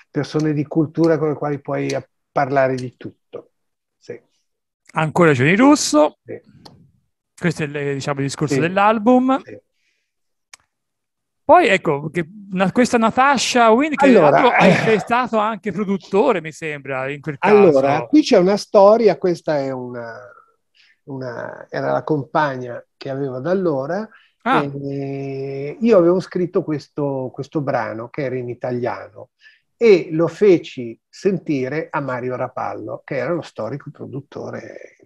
persone di cultura con le quali puoi parlare di tutto. Sì. Ancora Gianni Russo. Sì. Questo è il, diciamo, il discorso sì. dell'album. Poi ecco, che, una, questa Natasha Wynn che allora, eh. è stato anche produttore, mi sembra, in quel caso. Allora, qui c'è una storia, questa è una, una era la compagna che aveva da allora, Ah. io avevo scritto questo, questo, brano che era in italiano e lo feci sentire a Mario Rapallo, che era lo storico produttore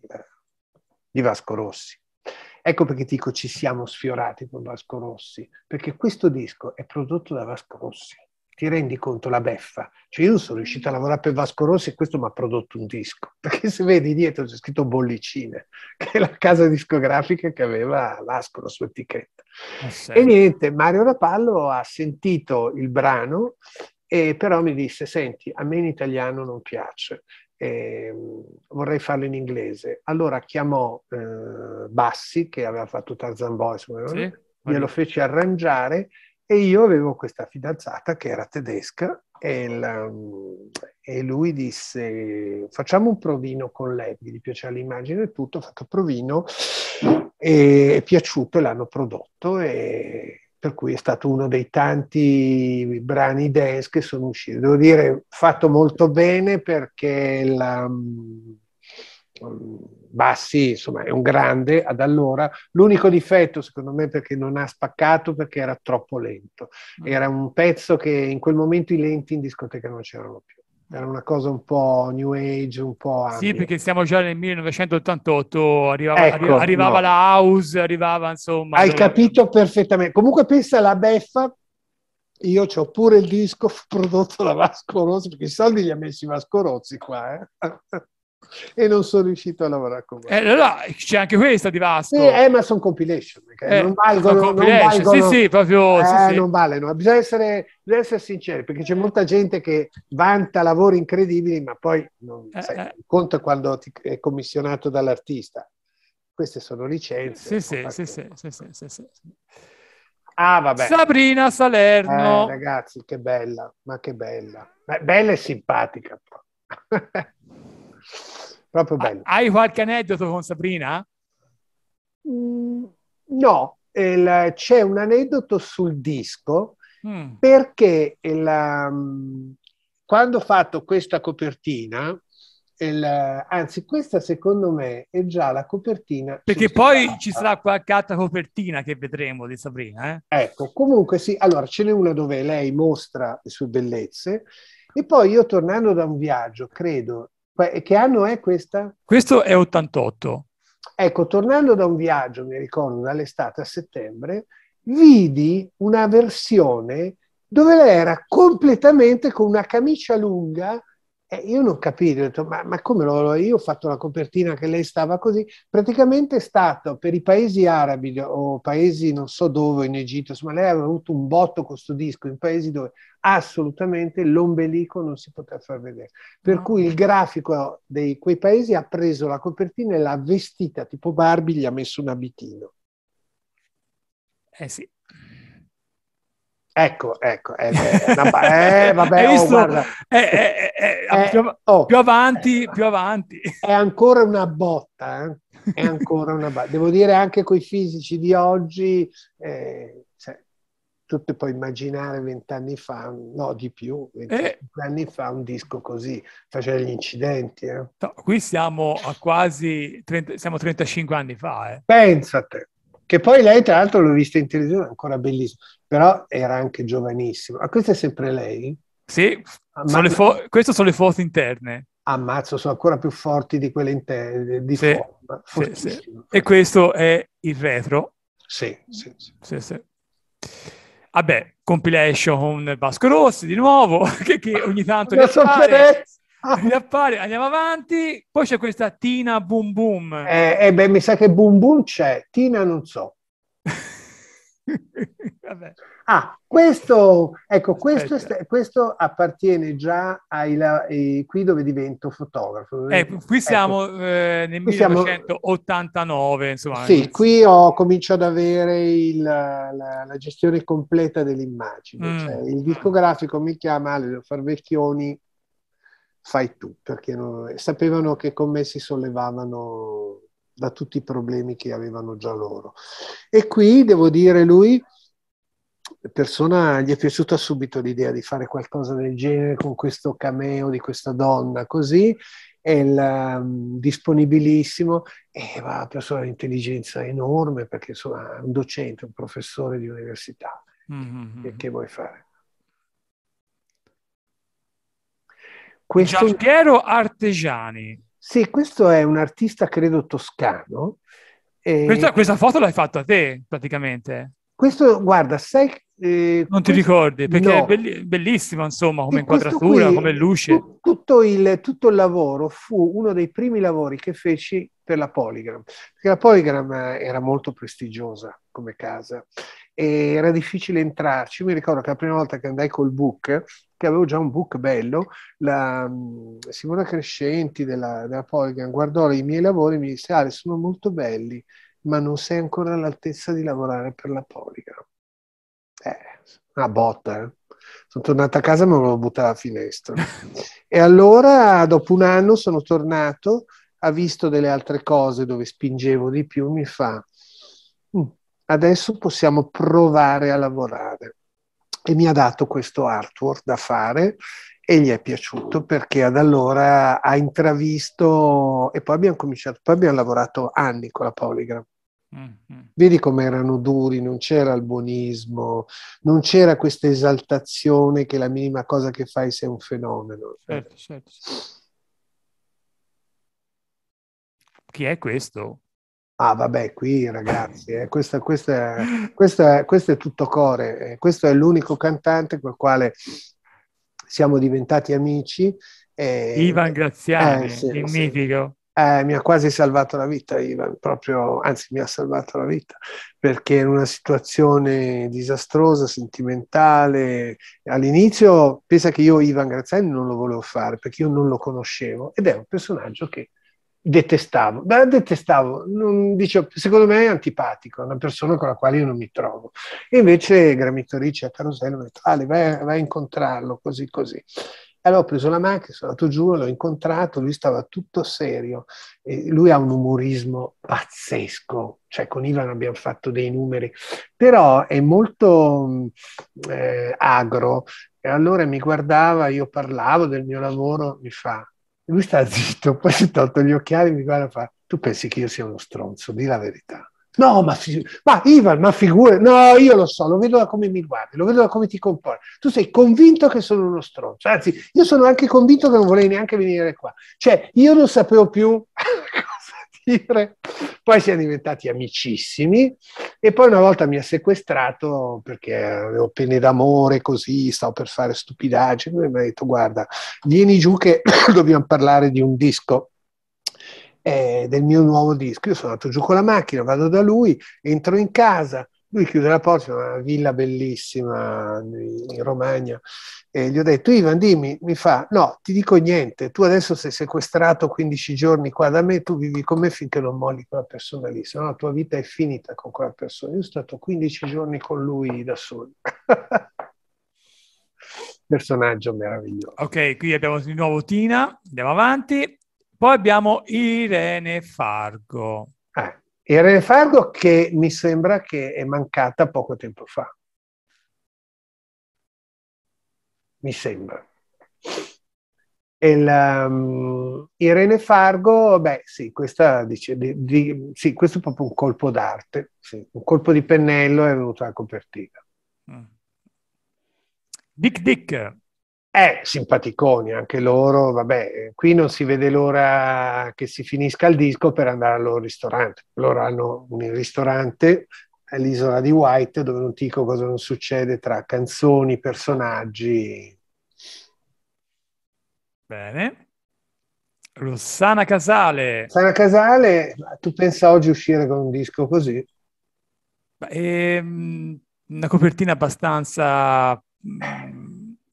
di Vasco Rossi. Ecco perché dico ci siamo sfiorati con Vasco Rossi, perché questo disco è prodotto da Vasco Rossi. Ti rendi conto la beffa? Cioè io sono riuscito a lavorare per Vasco Rossi e questo mi ha prodotto un disco, perché se vedi dietro c'è scritto Bollicine, che è la casa discografica che aveva Vasco, la sua etichetta. Ah, sì. E niente, Mario Rapallo ha sentito il brano e però mi disse, senti, a me in italiano non piace, eh, vorrei farlo in inglese. Allora chiamò eh, Bassi, che aveva fatto Tarzan Boys, sì, glielo fece arrangiare e io avevo questa fidanzata che era tedesca e, la, ehm, e lui disse facciamo un provino con lei, mi piaceva l'immagine e tutto, ho fatto provino, e è piaciuto e l'hanno prodotto e, per cui è stato uno dei tanti brani dance che sono usciti. Devo dire, fatto molto bene perché la, mm, Bassi, insomma, è un grande ad allora. L'unico difetto, secondo me, è perché non ha spaccato, perché era troppo lento. Mm. Era un pezzo che in quel momento i lenti in discoteca non c'erano più era una cosa un po' new age, un po'... Ambient. Sì, perché siamo già nel 1988, arrivava, ecco, arrivava no. la house, arrivava insomma... Hai dove... capito perfettamente. Comunque pensa alla beffa, io ho pure il disco prodotto da Vasco Rossi, perché i soldi li ha messi Vasco Rossi qua, eh? e non sono riuscito a lavorare con voi. Eh, no, c'è anche questa di Vasco. Sì, eh, ma sono compilation, eh, non valgono. Compilation. Non valgono, sì, sì, proprio. Eh, sì, non valgono. Bisogna essere, bisogna essere, sinceri, perché c'è molta gente che vanta lavori incredibili, ma poi non eh, sai, eh. conta quando ti, è commissionato dall'artista. Queste sono licenze. Sì, sì, sì, sì, sì, sì, Ah, vabbè. Sabrina Salerno. Eh, ragazzi, che bella, ma che bella. Beh, bella e simpatica. proprio bello. Hai qualche aneddoto con Sabrina? Mm, no, il, c'è un aneddoto sul disco mm. perché il, um, quando ho fatto questa copertina, il, anzi questa secondo me è già la copertina. Perché poi ci sarà qualche altra copertina che vedremo di Sabrina. Eh? Ecco, comunque sì, allora ce n'è una dove lei mostra le sue bellezze e poi io tornando da un viaggio, credo che anno è questa? Questo è 88. Ecco, tornando da un viaggio, mi ricordo, dall'estate a settembre, vidi una versione dove lei era completamente con una camicia lunga, eh, io non capii, ho detto, ma, ma come lo, io ho fatto la copertina che lei stava così? Praticamente è stato per i paesi arabi o paesi non so dove, in Egitto, insomma lei aveva avuto un botto con sto disco in paesi dove assolutamente l'ombelico non si poteva far vedere. Per cui il grafico di quei paesi ha preso la copertina e l'ha vestita tipo Barbie, gli ha messo un abitino. Eh sì. Ecco, ecco, eh, eh, ba- eh vabbè, oh, visto, oh, eh, più, oh, più, avanti, più avanti. È ancora una botta, eh. è ancora una botta. Devo dire anche coi fisici di oggi, eh, cioè, tu ti puoi immaginare vent'anni fa, no di più, vent'anni eh. fa un disco così, faceva gli incidenti. No, qui siamo a quasi 30, siamo 35 anni fa. Pensa a te. Che poi lei, tra l'altro, l'ho vista in televisione, ancora bellissimo però era anche giovanissimo Ma ah, questa è sempre lei? Sì, Ammazzo... sono fo- queste sono le foto interne. Ammazzo, sono ancora più forti di quelle interne. Di sì, forma, sì, sì. E questo è il retro. Sì, sì, sì. sì Vabbè, compilation con Vasco Rossi di nuovo, che, che ogni tanto... La sofferenza! riappare, andiamo avanti. Poi c'è questa Tina Boom Boom. Eh, eh beh, mi sa che Boom Boom c'è, Tina non so. ah, questo, ecco, questo, questo, appartiene già ai, ai, qui dove divento fotografo. Eh, qui ecco. siamo ecco. eh, nel qui 1989, siamo... insomma. Sì, qui ho, cominciato ad avere il, la, la, gestione completa dell'immagine. Mm. Cioè, il discografico mi chiama Leo Farvecchioni fai tu, perché non, sapevano che con me si sollevavano da tutti i problemi che avevano già loro. E qui, devo dire, lui, persona, gli è piaciuta subito l'idea di fare qualcosa del genere con questo cameo di questa donna così, è il, um, disponibilissimo e va una persona di intelligenza enorme perché insomma è un docente, un professore di università. Mm-hmm. E che vuoi fare? Questo... Giampiero Artegiani. Sì, questo è un artista, credo, toscano. Eh... Questa, questa, foto l'hai fatta te, praticamente. Questo, guarda, sai... Eh, non ti questo... ricordi, perché no. è bellissimo, insomma, come e inquadratura, qui, come luce. Tu, tutto, il, tutto il lavoro fu uno dei primi lavori che feci per la Polygram, perché la Polygram era molto prestigiosa come casa e era difficile entrarci. Mi ricordo che la prima volta che andai col book, che avevo già un book bello, la mm, Simona Crescenti della, della Polygon guardò i miei lavori e mi disse Ale, sono molto belli, ma non sei ancora all'altezza di lavorare per la Polygon. Eh, una botta, eh. Sono tornata a casa e mi avevo buttata alla finestra. e allora, dopo un anno, sono tornato, ha visto delle altre cose dove spingevo di più, mi fa... Mm, adesso possiamo provare a lavorare. E mi ha dato questo artwork da fare e gli è piaciuto perché ad allora ha intravisto e poi abbiamo cominciato, poi abbiamo lavorato anni con la Polygram. Mm-hmm. Vedi come erano duri, non c'era il buonismo, non c'era questa esaltazione che la minima cosa che fai sei un fenomeno. Certo, certo. Chi è questo? Ah, vabbè, qui ragazzi, eh, questa, questa, questa, questo è tutto core. Eh, questo è l'unico cantante col quale siamo diventati amici. Eh, Ivan Graziani, eh, sì, il sì. mitico. Eh, mi ha quasi salvato la vita, Ivan, proprio, anzi, mi ha salvato la vita perché in una situazione disastrosa, sentimentale. All'inizio pensa che io Ivan Graziani non lo volevo fare perché io non lo conoscevo ed è un personaggio che detestavo, beh, detestavo, non, dicevo, secondo me è antipatico, è una persona con la quale io non mi trovo. E invece Gramitorici a Carosello mi ha detto, Ale, vai, vai, a incontrarlo, così così. Allora ho preso la macchina, sono andato giù, l'ho incontrato, lui stava tutto serio, e lui ha un umorismo pazzesco, cioè con Ivan abbiamo fatto dei numeri, però è molto eh, agro, e allora mi guardava, io parlavo del mio lavoro, mi fa, lui sta zitto, poi si è tolto gli occhiali e mi guarda e fa, tu pensi che io sia uno stronzo, di la verità. No, ma, ma Ivan, ma figura, no, io lo so, lo vedo da come mi guardi, lo vedo da come ti comporti. Tu sei convinto che sono uno stronzo, anzi, io sono anche convinto che non volevi neanche venire qua. Cioè, io non sapevo più dire. Poi siamo diventati amicissimi e poi una volta mi ha sequestrato perché avevo pene d'amore così, stavo per fare stupidaggini, mi ha detto guarda, vieni giù che dobbiamo parlare di un disco. Eh, del mio nuovo disco, io sono andato giù con la macchina, vado da lui, entro in casa, lui chiude la porta, una villa bellissima in Romagna, e gli ho detto, Ivan, dimmi, mi fa, no, ti dico niente, tu adesso sei sequestrato 15 giorni qua da me, tu vivi con me finché non molli quella persona lì, se no la tua vita è finita con quella persona. Io sono stato 15 giorni con lui da solo. Personaggio meraviglioso. Ok, qui abbiamo di nuovo Tina, andiamo avanti. Poi abbiamo Irene Fargo. E Fargo che mi sembra che è mancata poco tempo fa. Mi sembra. Il, um, Irene Fargo, beh sì, questa, dice, di, di, sì, questo è proprio un colpo d'arte, sì. un colpo di pennello è venuto la copertina. Mm. Dick Dick, eh, simpaticoni anche loro, vabbè, qui non si vede l'ora che si finisca il disco per andare al loro ristorante. Loro hanno un ristorante all'isola di White dove non dico cosa non succede tra canzoni, personaggi. Bene. Rossana Casale. Rossana Casale, tu pensa oggi uscire con un disco così? Beh, ehm, una copertina abbastanza mm,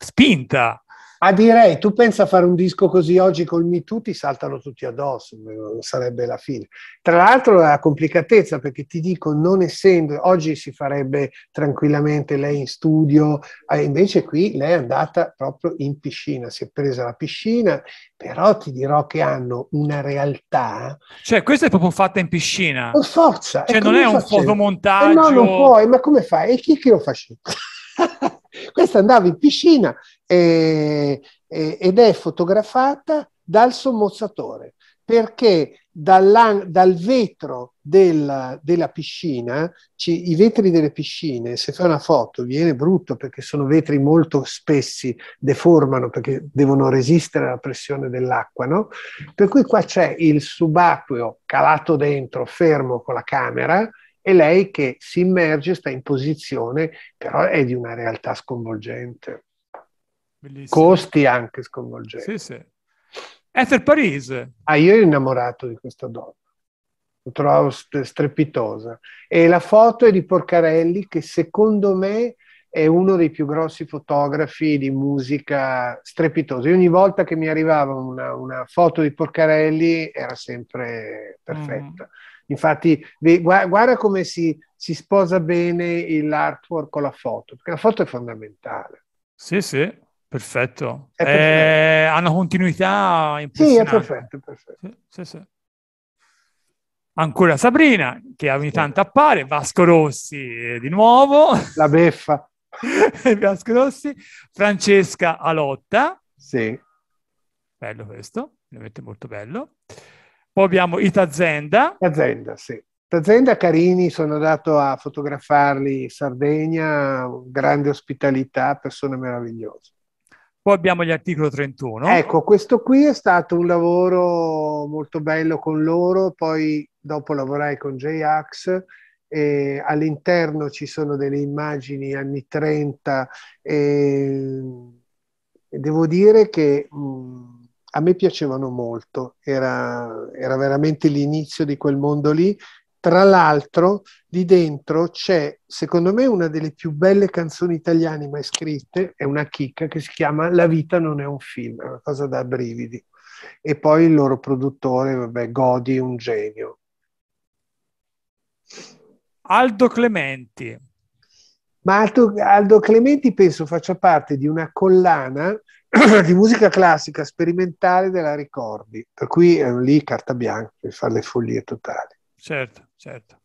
spinta. Ah, direi, tu pensa a fare un disco così oggi col Me Too, ti saltano tutti addosso, eh, sarebbe la fine. Tra l'altro la complicatezza, perché ti dico, non essendo, oggi si farebbe tranquillamente lei in studio, eh, invece qui lei è andata proprio in piscina, si è presa la piscina, però ti dirò che hanno una realtà... Cioè, questa è proprio fatta in piscina? Con forza! Cioè, non è facendo? un fotomontaggio? Eh no, non puoi, ma come fai? E chi, chi lo fa Questa andava in piscina eh, eh, ed è fotografata dal sommozzatore perché dal vetro del, della piscina, ci, i vetri delle piscine, se fai una foto viene brutto perché sono vetri molto spessi, deformano perché devono resistere alla pressione dell'acqua, no? Per cui qua c'è il subacqueo calato dentro, fermo con la camera, e lei che si immerge, sta in posizione, però è di una realtà sconvolgente. Bellissimo. Costi anche sconvolgenti. Sì, sì. Ether Paris. Ah, io ero innamorato di questa donna. La trovavo strepitosa. E la foto è di Porcarelli che secondo me è uno dei più grossi fotografi di musica strepitosa. Io ogni volta che mi arrivava una, una foto di Porcarelli era sempre mm. perfetta. Mm. Infatti, guarda come si, si sposa bene l'artwork con la foto, perché la foto è fondamentale. Sì, sì, perfetto. È eh, perfetto. Eh, ha una continuità impressionante. Sì, è perfetto, è perfetto. Sì, sì, sì. Ancora Sabrina, che ogni tanto appare, Vasco Rossi eh, di nuovo. La beffa. Vasco Rossi, Francesca Alotta. Sì. Bello questo, veramente molto bello. Poi abbiamo Itazenda. Itazenda, sì. Itazenda Carini, sono andato a fotografarli in Sardegna, grande ospitalità, persone meravigliose. Poi abbiamo gli articoli 31. Ecco, questo qui è stato un lavoro molto bello con loro, poi dopo lavorai con J-Ax eh, all'interno ci sono delle immagini anni 30 e devo dire che mh, mm, a me piacevano molto, era, era veramente l'inizio di quel mondo lì. Tra l'altro, lì dentro c'è, secondo me, una delle più belle canzoni italiane mai scritte, è una chicca che si chiama La vita non è un film, è una cosa da brividi. E poi il loro produttore, vabbè, Godi, un genio. Aldo Clementi, ma Aldo, Aldo Clementi penso faccia parte di una collana di musica classica sperimentale della Ricordi, per cui è eh, lì carta bianca per fare le follie totali. Certo, certo.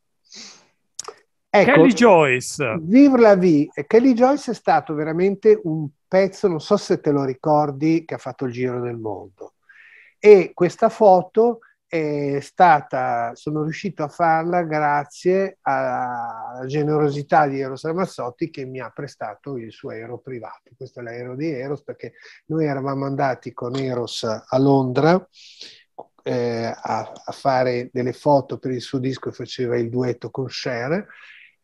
Ecco, Kelly Joyce. Vive la vie. Kelly Joyce è stato veramente un pezzo, non so se te lo ricordi, che ha fatto il giro del mondo. E questa foto è stata, sono riuscito a farla grazie alla generosità di Eros Ramazzotti che mi ha prestato il suo aereo privato. Questo è l'aereo di Eros perché noi eravamo andati con Eros a Londra eh, a, a, fare delle foto per il suo disco e faceva il duetto con Cher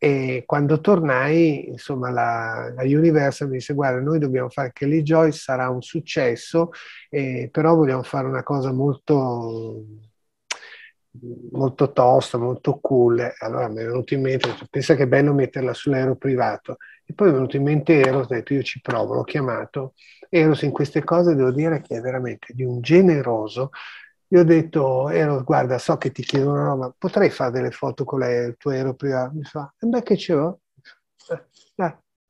e quando tornai insomma la, la Universal mi disse guarda noi dobbiamo fare Kelly Joyce sarà un successo eh, però vogliamo fare una cosa molto molto tosta, molto cool. Allora mi è venuto in mente, pensa che è bello metterla sull'aereo privato. E poi è venuto in mente Eros, ho detto io ci provo, l'ho chiamato. Eros in queste cose devo dire che è veramente di un generoso. Gli ho detto, Eros, guarda, so che ti chiedo una roba, potrei fare delle foto con lei, il tuo aereo privato? Mi fa, e eh, beh, che ce l'ho?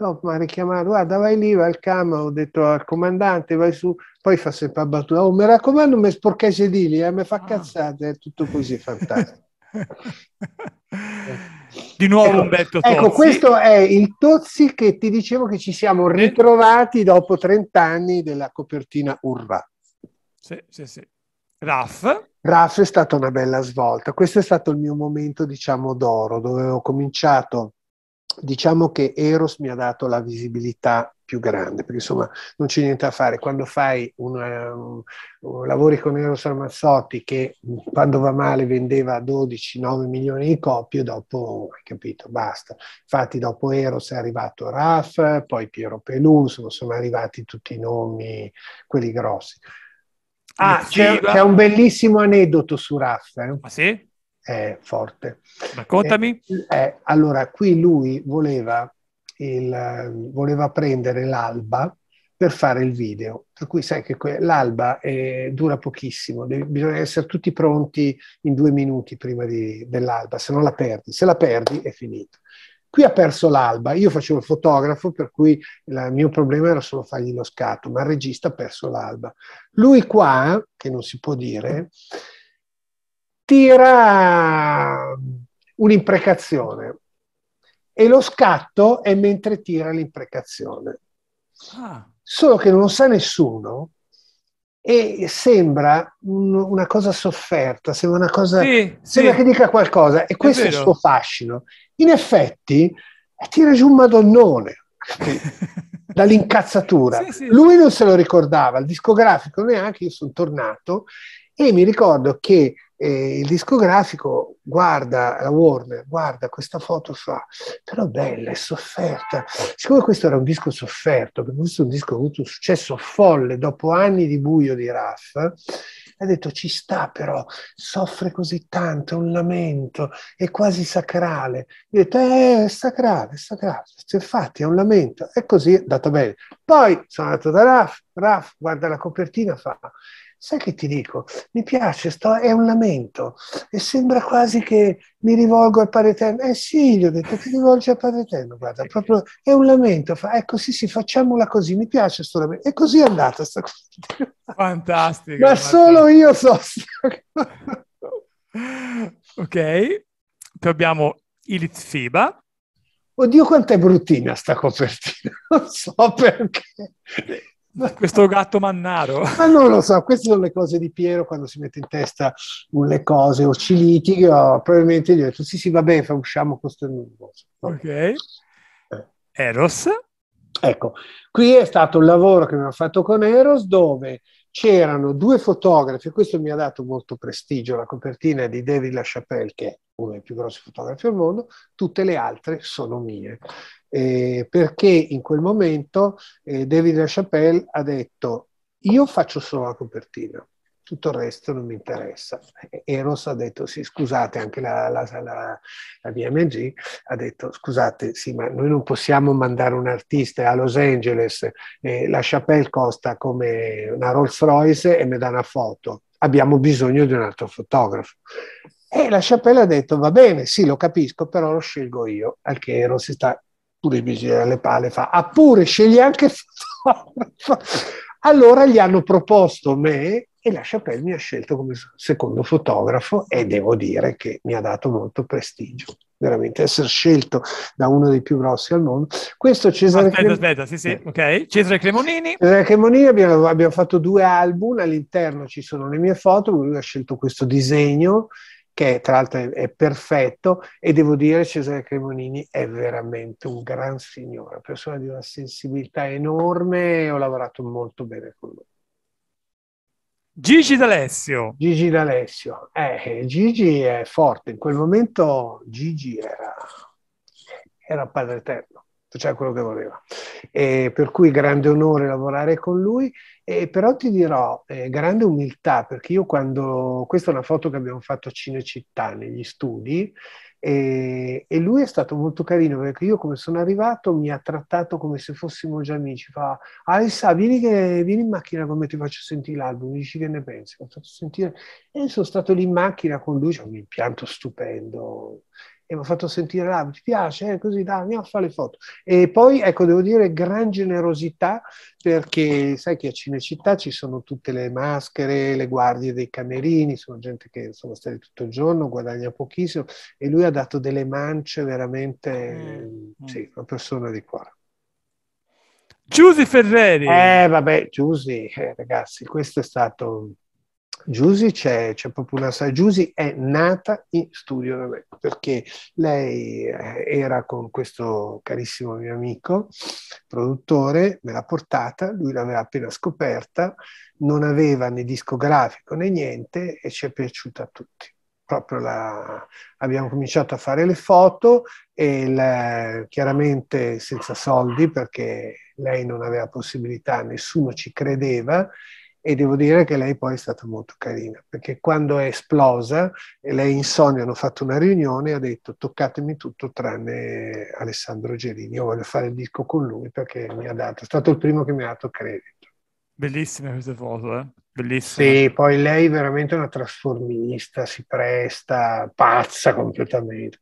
No, mi ha richiamato, guarda, vai lì, vai al cama, ho detto al comandante, vai su, poi fa sempre battuta, oh mi raccomando, mi sporca i sedili, eh, mi fa ah. cazzate, è tutto così fantastico. Di nuovo ecco, Umberto ecco, Tozzi. Ecco, questo è il Tozzi che ti dicevo che ci siamo ritrovati dopo 30 anni della copertina Urra. Sì, sì, sì. Raff. Raff è stata una bella svolta. Questo è stato il mio momento, diciamo, d'oro, dove ho cominciato diciamo che Eros mi ha dato la visibilità più grande, perché insomma non c'è niente da fare. Quando fai un, um, lavori con Eros Ramazzotti che quando va male vendeva 12-9 milioni di copie, dopo hai capito, basta. Infatti dopo Eros è arrivato Raf, poi Piero Pelù, sono arrivati tutti i nomi, quelli grossi. Ah, c'è, c'è, un bellissimo aneddoto su Raf. Eh? Ah sì? è forte. Raccontami. Eh, eh, allora, qui lui voleva, il, voleva, prendere l'alba per fare il video, per cui sai che que- l'alba è, eh, dura pochissimo, Deve, bisogna essere tutti pronti in due minuti prima di, dell'alba, se non la perdi, se la perdi è finita. Qui ha perso l'alba, io facevo il fotografo, per cui la, il mio problema era solo fargli lo scatto, ma il regista ha perso l'alba. Lui qua, che non si può dire, tira un'imprecazione e lo scatto è mentre tira l'imprecazione. Ah. Solo che non lo sa nessuno e sembra un, una cosa sofferta, sembra una cosa sì, sembra sì. che dica qualcosa e questo è, è il suo fascino. In effetti tira giù un madonnone. dall'incazzatura. Sì, sì. Lui non se lo ricordava, il discografico neanche, io sono tornato e mi ricordo che e il discografico guarda la Warner, guarda questa foto, fa però bella, è sofferta. Siccome questo era un disco sofferto, perché questo è un disco che ha avuto un successo folle dopo anni di buio di Raff, ha detto ci sta però, soffre così tanto, è un lamento, è quasi sacrale. Io detto eh, è sacrale, è sacrale, cioè, fatti, è un lamento. E così è andata bene. Poi sono andato da Raff, Raff guarda la copertina, fa sai che ti dico? Mi piace, sto, è un lamento e sembra quasi che mi rivolgo al Padre Eterno. Eh sì, gli ho detto, ti rivolgi al Padre Eterno, guarda, proprio è un lamento. Fa, ecco sì, sì, facciamola così, mi piace sto lamento. E così è andata sta cosa. Fantastica. Ma solo io so. ok, poi abbiamo Fiba. Oddio, quanto è bruttina sta copertina, non so perché. questo gatto mannaro. Ma non lo so, queste sono le cose di Piero quando si mette in testa le cose o ci litiga, probabilmente gli ho detto sì sì va bene, usciamo questo nervoso. Ok. Eh. Eros. Ecco, qui è stato un lavoro che abbiamo fatto con Eros dove c'erano due fotografi, questo mi ha dato molto prestigio, la copertina di David LaChapelle, che è uno dei più grossi fotografi al mondo, tutte le altre sono mie eh, perché in quel momento eh, David LaChapelle ha detto io faccio solo la copertina, tutto il resto non mi interessa. Eros ha detto, sì, scusate, anche la, la, la, la, BMG ha detto, scusate, sì, ma noi non possiamo mandare un artista a Los Angeles, eh, la Chapelle costa come una Rolls Royce e mi dà una foto, abbiamo bisogno di un altro fotografo. E la Chapelle ha detto, va bene, sì, lo capisco, però lo scelgo io, al che Eros sta pure i vigili alle pale fa, ah pure scegli anche fotografo. Allora gli hanno proposto me e la Chapelle mi ha scelto come secondo fotografo e devo dire che mi ha dato molto prestigio. Veramente essere scelto da uno dei più grossi al mondo. Questo Cesare Aspetta, Crem... aspetta, sì, sì, eh. ok. Cesare Cremonini. Cesare Cremonini abbiamo, abbiamo fatto due album, all'interno ci sono le mie foto, lui ha scelto questo disegno che tra l'altro è, è, perfetto e devo dire Cesare Cremonini è veramente un gran signore, persona di una sensibilità enorme e ho lavorato molto bene con lui. Gigi D'Alessio. Gigi D'Alessio. Eh, Gigi è forte, in quel momento Gigi era, era padre eterno, cioè quello che voleva. E per cui grande onore lavorare con lui eh, però ti dirò, eh, grande umiltà, perché io quando, questa è una foto che abbiamo fatto a Cinecittà negli studi, eh, e lui è stato molto carino perché io come sono arrivato mi ha trattato come se fossimo già amici, fa Alessa ah, vieni, vieni in macchina come ti faccio sentire l'album, mi dici che ne pensi, mi fatto sentire, e sono stato lì in macchina con lui, c'è un impianto stupendo, e mi ha fatto sentire là, ah, ti piace? Eh? Così, dai, andiamo a fare le foto. E poi, ecco, devo dire, gran generosità, perché sai che a Cinecittà ci sono tutte le maschere, le guardie dei camerini, sono gente che sono sta tutto il giorno, guadagna pochissimo, e lui ha dato delle mance veramente, eh, mm. sì, mm. una persona di cuore. Giusy Ferreri. Eh, vabbè, Giusy, eh, ragazzi, questo è stato Giusy c'è, c'è proprio una storia. Giusy è nata in studio da me perché lei eh, era con questo carissimo mio amico, produttore, me l'ha portata, lui l'aveva appena scoperta, non aveva né discografico né niente e ci è piaciuta a tutti. Proprio la, abbiamo cominciato a fare le foto e la, chiaramente senza soldi perché lei non aveva possibilità, nessuno ci credeva e devo dire che lei poi è stata molto carina, perché quando è esplosa, e lei in Sony hanno fatto una riunione ha detto toccatemi tutto tranne Alessandro Gerini, io voglio fare il disco con lui perché mi ha dato, è stato il primo che mi ha dato credito. Bellissime queste foto, eh? Bellissime. Sì, poi lei è veramente una trasformista, si presta, pazza completamente.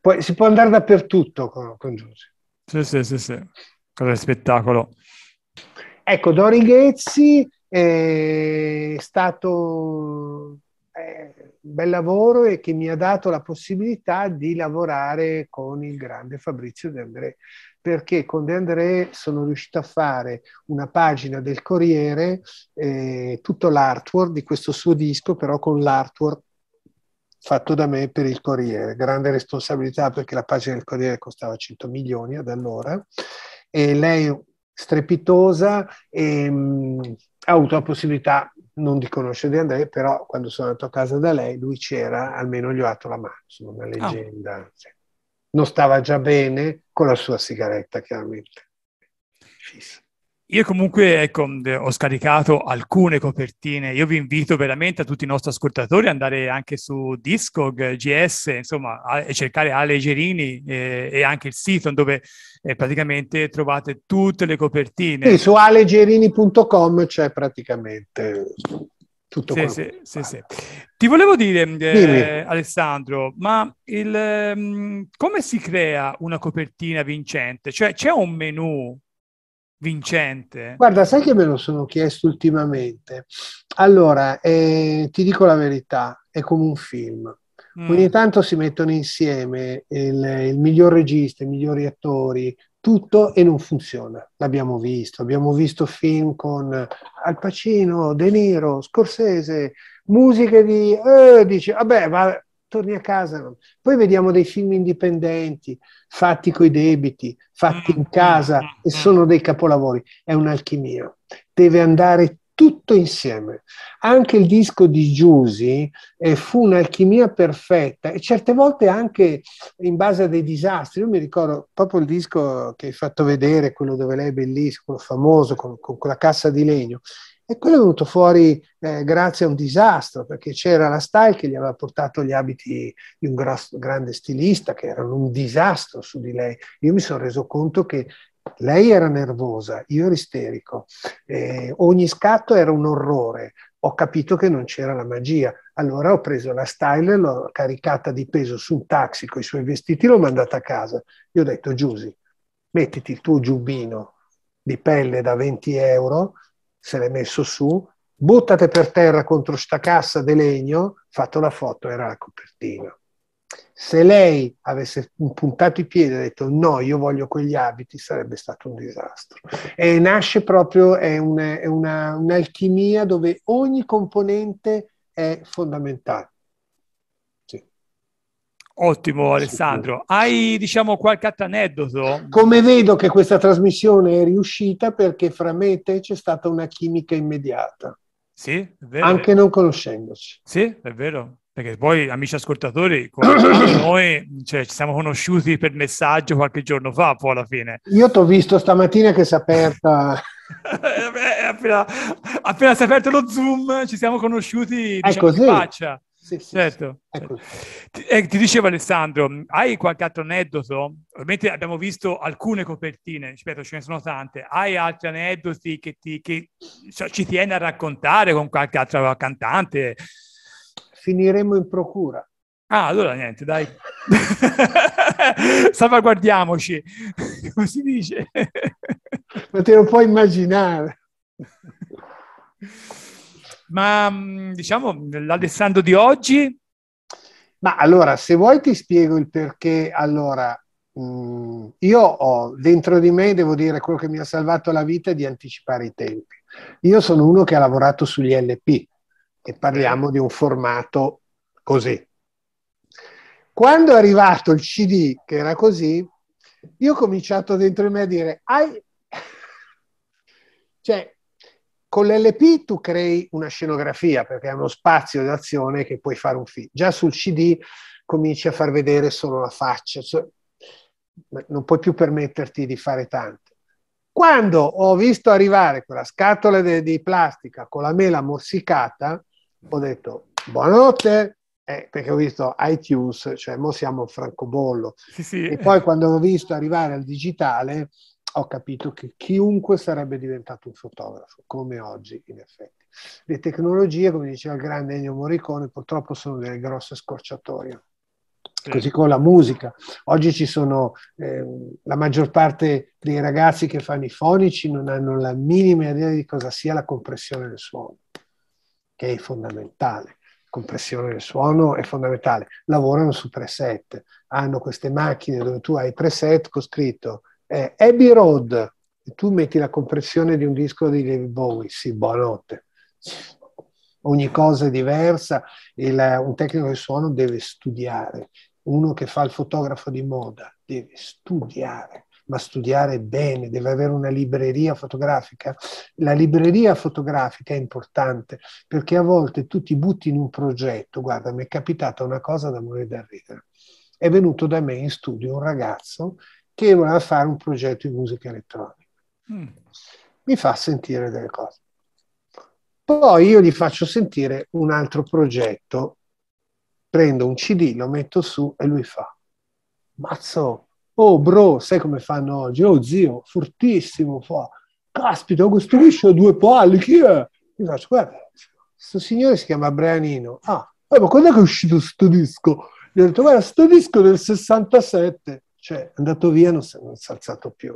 Poi si può andare dappertutto con, con Giuseppe. Sì, sì, sì, sì. Cosa spettacolo. Ecco, Dori Ghezzi è stato eh, un bel lavoro e che mi ha dato la possibilità di lavorare con il grande Fabrizio De André, perché con De André sono riuscito a fare una pagina del Corriere, eh, tutto l'artwork di questo suo disco, però con l'artwork fatto da me per il Corriere. Grande responsabilità perché la pagina del Corriere costava 100 milioni ad allora e lei strepitosa e ehm, mh, ho avuto la possibilità non di conoscere De André, però quando sono andato a casa da lei, lui c'era, almeno gli ho dato la mano, sono una ah. leggenda. Oh. Non stava già bene con la sua sigaretta, chiaramente. Fissa. Io comunque ecco, eh, ho scaricato alcune copertine, io vi invito veramente a tutti i nostri ascoltatori ad andare anche su Discog, GS, insomma, a, a cercare Ale Gerini eh, e anche il sito dove eh, praticamente trovate tutte le copertine. Sì, su alegerini.com c'è praticamente tutto sì, sì, sì, sì, Ti volevo dire, eh, Alessandro, ma il, um, come si crea una copertina vincente? Cioè c'è un menu vincente. Guarda, sai che me lo sono chiesto ultimamente? Allora, eh, ti dico la verità, è come un film. Mm. Ogni tanto si mettono insieme il, il miglior regista, i migliori attori, tutto e non funziona. L'abbiamo visto, abbiamo visto film con Al Pacino, De Niro, Scorsese, musiche di... Eh, dice, vabbè, ma torni a casa. Poi vediamo dei film indipendenti, fatti coi debiti, fatti in casa, e mm, mm, sono mm. dei capolavori. È un'alchimia. Deve andare tutto insieme. Anche il disco di Giusi eh, fu un'alchimia perfetta e certe volte anche in base a dei disastri. Io mi ricordo proprio il disco che hai fatto vedere, quello dove lei è bellissimo, quello famoso con, con, con la cassa di legno. E quello è venuto fuori eh, grazie a un disastro, perché c'era la style che gli aveva portato gli abiti di un gros- grande stilista, che erano un disastro su di lei. Io mi sono reso conto che lei era nervosa, io ero isterico, eh, ogni scatto era un orrore, ho capito che non c'era la magia. Allora ho preso la style, l'ho caricata di peso su un taxi con i suoi vestiti, l'ho mandata a casa. Gli ho detto, Giusy, mettiti il tuo giubbino di pelle da 20 euro, se l'è messo su, buttate per terra contro sta cassa di legno, fatto la foto, era la copertina. Se lei avesse puntato i piedi e detto no, io voglio quegli abiti, sarebbe stato un disastro. E nasce proprio, è, un, è una, un'alchimia dove ogni componente è fondamentale. Ottimo Alessandro, hai diciamo qualche aneddoto? Come vedo che questa trasmissione è riuscita perché fra me e te c'è stata una chimica immediata. Sì, è vero. Anche non conoscendoci. Sì, è vero. Perché poi, amici ascoltatori, noi cioè, ci siamo conosciuti per messaggio qualche giorno fa, poi alla fine. Io ti ho visto stamattina che si è aperta... Eh, appena, appena si è aperto lo Zoom, ci siamo conosciuti diciamo, di faccia. Sì, sì, Sì, ecco. ti, eh, ti, dicevo Alessandro, hai qualche altro aneddoto? Ovviamente abbiamo visto alcune copertine, ripeto, ce ne sono tante. Hai altri aneddoti che, ti, che cioè, ci tieni a raccontare con qualche altra cantante? Finiremo in procura. Ah, allora niente, dai. Salvaguardiamoci, come si dice. Ma te lo puoi immaginare. Ma mm, diciamo l'Alessandro di oggi? Ma allora, se vuoi ti spiego il perché. Allora, mh, mm, io ho dentro di me, devo dire, quello che mi ha salvato la vita è di anticipare i tempi. Io sono uno che ha lavorato sugli LP e parliamo di un formato così. Quando è arrivato il CD, che era così, io ho cominciato dentro di me a dire, Ai... cioè, con l'LP tu crei una scenografia perché è uno spazio d'azione che puoi fare un film. Già sul CD cominci a far vedere solo la faccia, cioè, non puoi più permetterti di fare tanto. Quando ho visto arrivare quella scatola de- di plastica con la mela morsicata, ho detto buonanotte, eh, perché ho visto iTunes, cioè mo siamo al francobollo. Sì, sì. E poi quando ho visto arrivare al digitale, ho capito che chiunque sarebbe diventato un fotografo, come oggi in effetti. Le tecnologie, come diceva il grande Ennio Morricone, purtroppo sono delle grosse scorciatoie. Così con la musica. Oggi ci sono eh, la maggior parte dei ragazzi che fanno i fonici non hanno la minima idea di cosa sia la compressione del suono, che è fondamentale compressione del suono è fondamentale. Lavorano su preset, hanno queste macchine dove tu hai preset con scritto eh, Abbey Road, tu metti la compressione di un disco di David Bowie, sì, buonanotte. Ogni cosa è diversa, il, un tecnico di suono deve studiare, uno che fa il fotografo di moda deve studiare, ma studiare bene, deve avere una libreria fotografica. La libreria fotografica è importante perché a volte tu ti butti in un progetto, guarda, mi è capitata una cosa da morire da ridere. È venuto da me in studio un ragazzo che voleva fare un progetto di musica elettronica. Mm. Mi fa sentire delle cose. Poi io gli faccio sentire un altro progetto, prendo un CD, lo metto su e lui fa, mazzo, oh bro, sai come fanno oggi? Oh zio, fortissimo, fa, caspita, questo liscio ha due palle, chi è? Io faccio, guarda, questo signore si chiama Brianino. Ah, poi eh, ma quando è che è uscito questo disco? Gli ho detto, guarda, sto disco del 67. Cioè, è andato via, non, si è alzato più.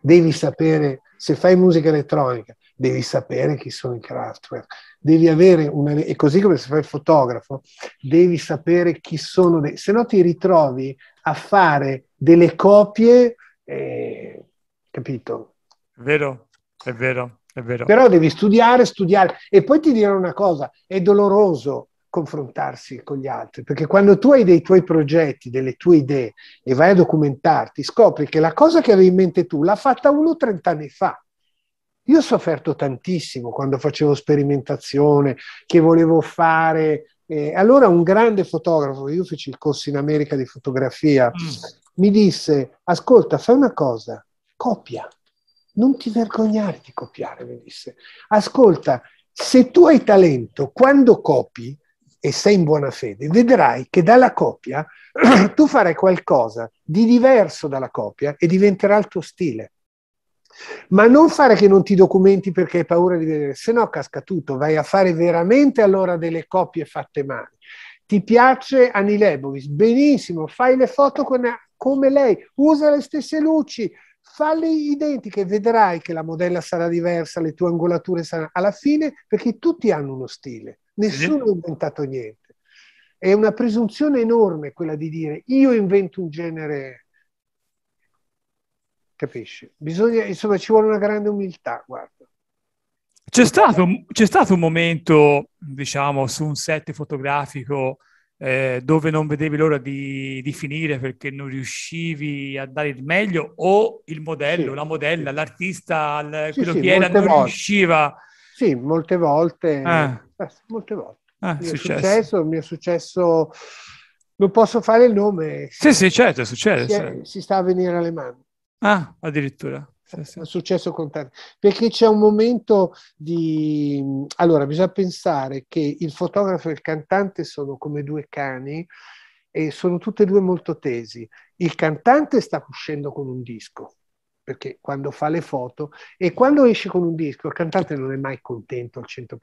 Devi sapere, se fai musica elettronica, devi sapere chi sono i Kraftwerk, devi avere una... e così come se fai il fotografo, devi sapere chi sono, dei, se no ti ritrovi a fare delle copie, eh, capito? È vero, è vero, è vero. Però devi studiare, studiare. E poi ti dirò una cosa, è doloroso, confrontarsi con gli altri, perché quando tu hai dei tuoi progetti, delle tue idee e vai a documentarti, scopri che la cosa che avevi in mente tu l'ha fatta uno 30 anni fa. Io ho sofferto tantissimo quando facevo sperimentazione, che volevo fare. Eh, allora un grande fotografo, io feci il corso in America di fotografia, mm. mi disse, ascolta, fai una cosa, copia, non ti vergognare di copiare, mi disse. Ascolta, se tu hai talento, quando copi, e sei in buona fede, vedrai che dalla coppia tu farai qualcosa di diverso dalla coppia e diventerà il tuo stile. Ma non fare che non ti documenti perché hai paura di vedere, se no casca tutto, vai a fare veramente allora delle coppie fatte male. Ti piace Annie Leibovitz? Benissimo, fai le foto con, come lei, usa le stesse luci, falle identiche, vedrai che la modella sarà diversa, le tue angolature saranno alla fine, perché tutti hanno uno stile. Nessuno ha inventato niente. È una presunzione enorme quella di dire io invento un genere. Capisci? Bisogna, insomma, ci vuole una grande umiltà, guarda. C'è stato, c'è stato un momento, diciamo, su un set fotografico eh, dove non vedevi l'ora di, di, finire perché non riuscivi a dare il meglio o il modello, sì, la modella, sì. l'artista, quello sì, che era, non volte. riusciva sì, molte volte. Ah. Eh, molte volte. Ah, mi, è successo. Successo, mi è successo, non posso fare il nome. Sì, sì, certo, succede. Si, certo. si sta a venire alle mani. Ah, addirittura. Sì, sì. È successo con te. Perché c'è un momento di... Allora, bisogna pensare che il fotografo e il cantante sono come due cani e sono tutte e due molto tesi. Il cantante sta uscendo con un disco, perché quando fa le foto e quando esce con un disco il cantante non è mai contento al 100%,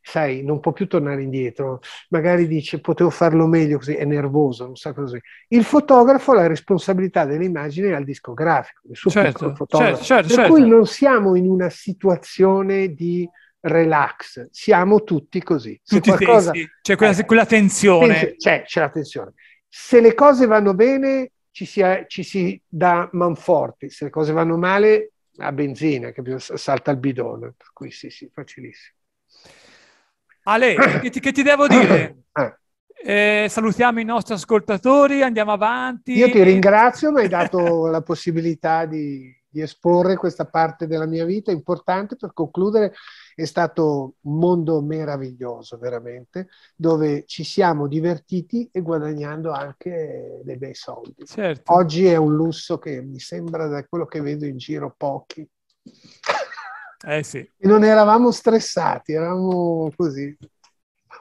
sai, non può più tornare indietro, magari dice potevo farlo meglio così, è nervoso, non sa cosa. Il fotografo ha la responsabilità dell'immagine al discografico, il suo certo, certo fotografo. Certo, certo, per certo. cui non siamo in una situazione di relax, siamo tutti così. Se tutti qualcosa, c'è quella, eh, quella tensione. C'è, c'è la tensione. Se le cose vanno bene ci si, ci si dà manforti, se le cose vanno male a benzina, capito? salta il bidone, per cui sì, sì, facilissimo. Ale, che ti, che ti devo dire? Ah. Eh, salutiamo i nostri ascoltatori, andiamo avanti. Io ti ringrazio, mi hai dato la possibilità di di esporre questa parte della mia vita importante per concludere è stato un mondo meraviglioso veramente dove ci siamo divertiti e guadagnando anche dei bei soldi certo. oggi è un lusso che mi sembra da quello che vedo in giro pochi eh sì. e non eravamo stressati eravamo così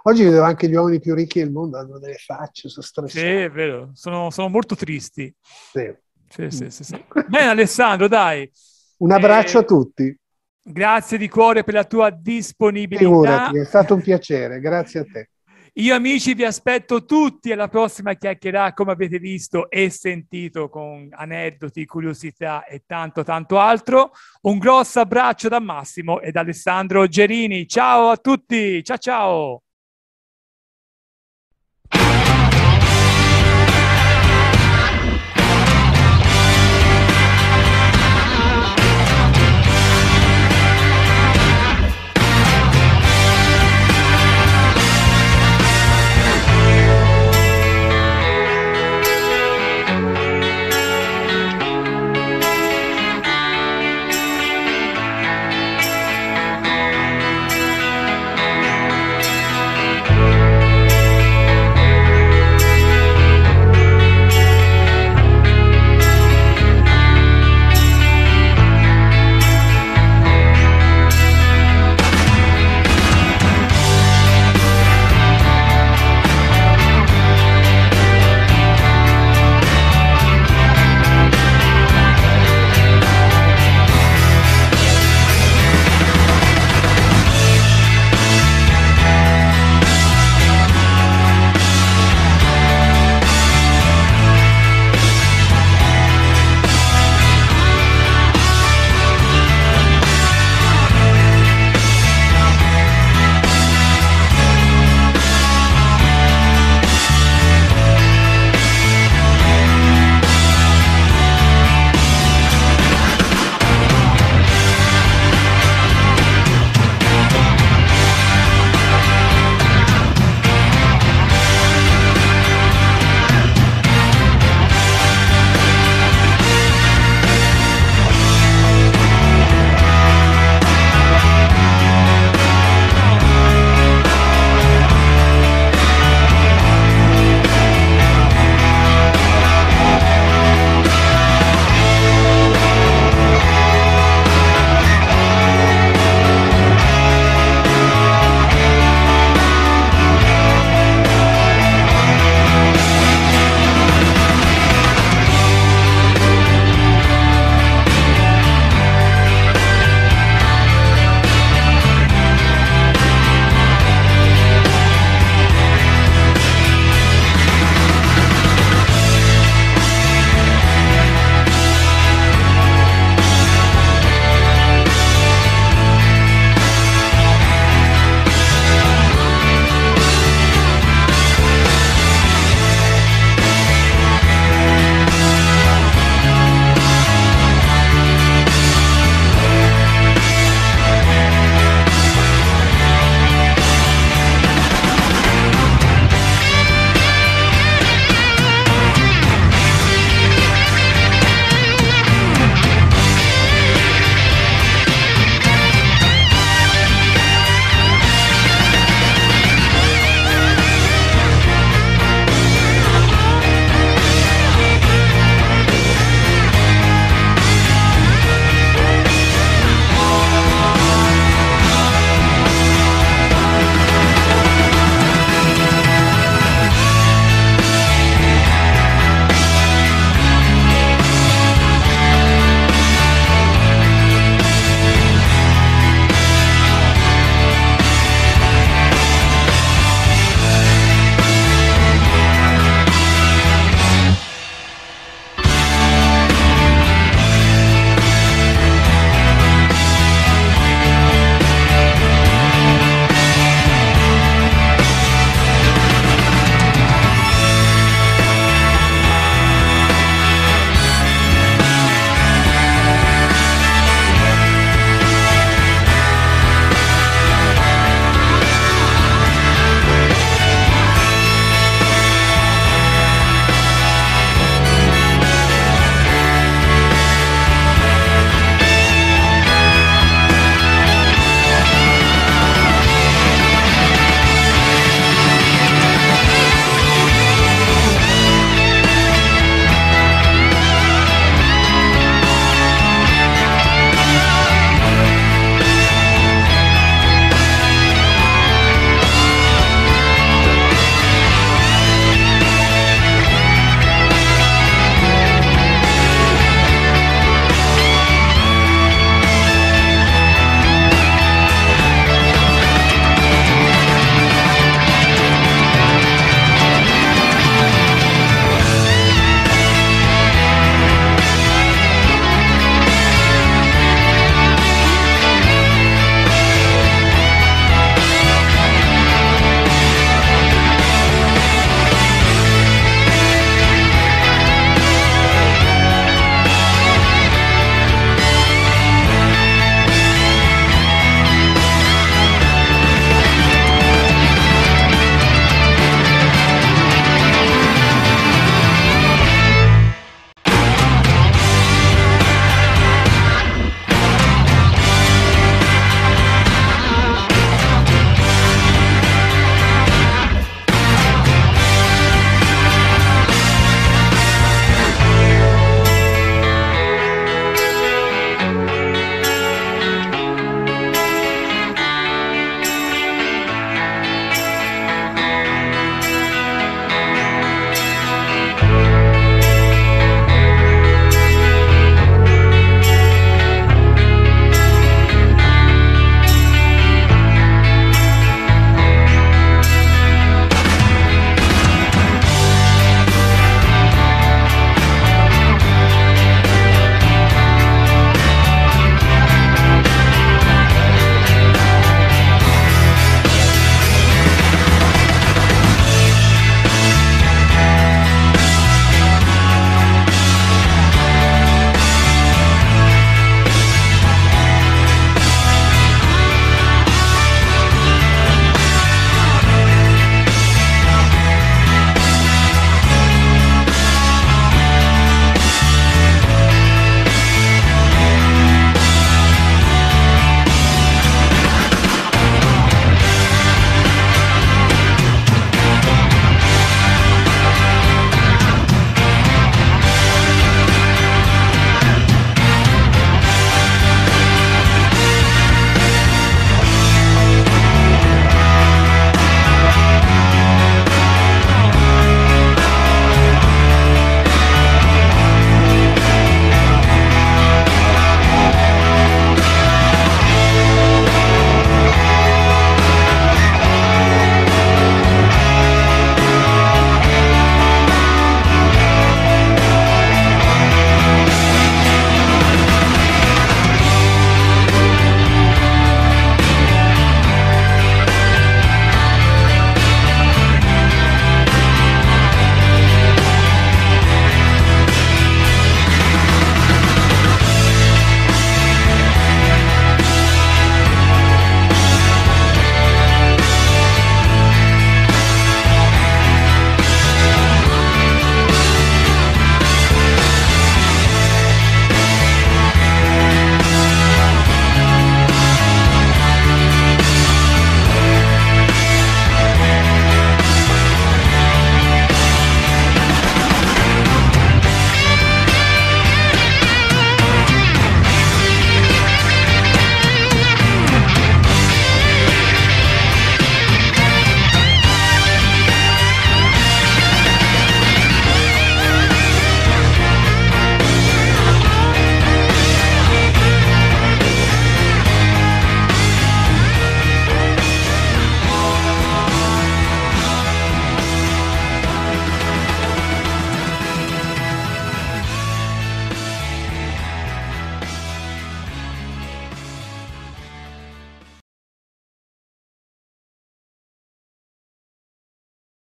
Oggi vedo anche gli uomini più ricchi del mondo hanno delle facce, sono stressati. Sì, è vero, sono, sono molto tristi. Sì. Sì, sì, sì, sì. Mm. Bene Alessandro, dai. Un abbraccio eh, a tutti. Grazie di cuore per la tua disponibilità. Figurati, è stato un piacere, grazie a te. Io amici vi aspetto tutti alla prossima chiacchierata, come avete visto e sentito con aneddoti, curiosità e tanto tanto altro. Un grosso abbraccio da Massimo ed Alessandro Gerini. Ciao a tutti, ciao ciao.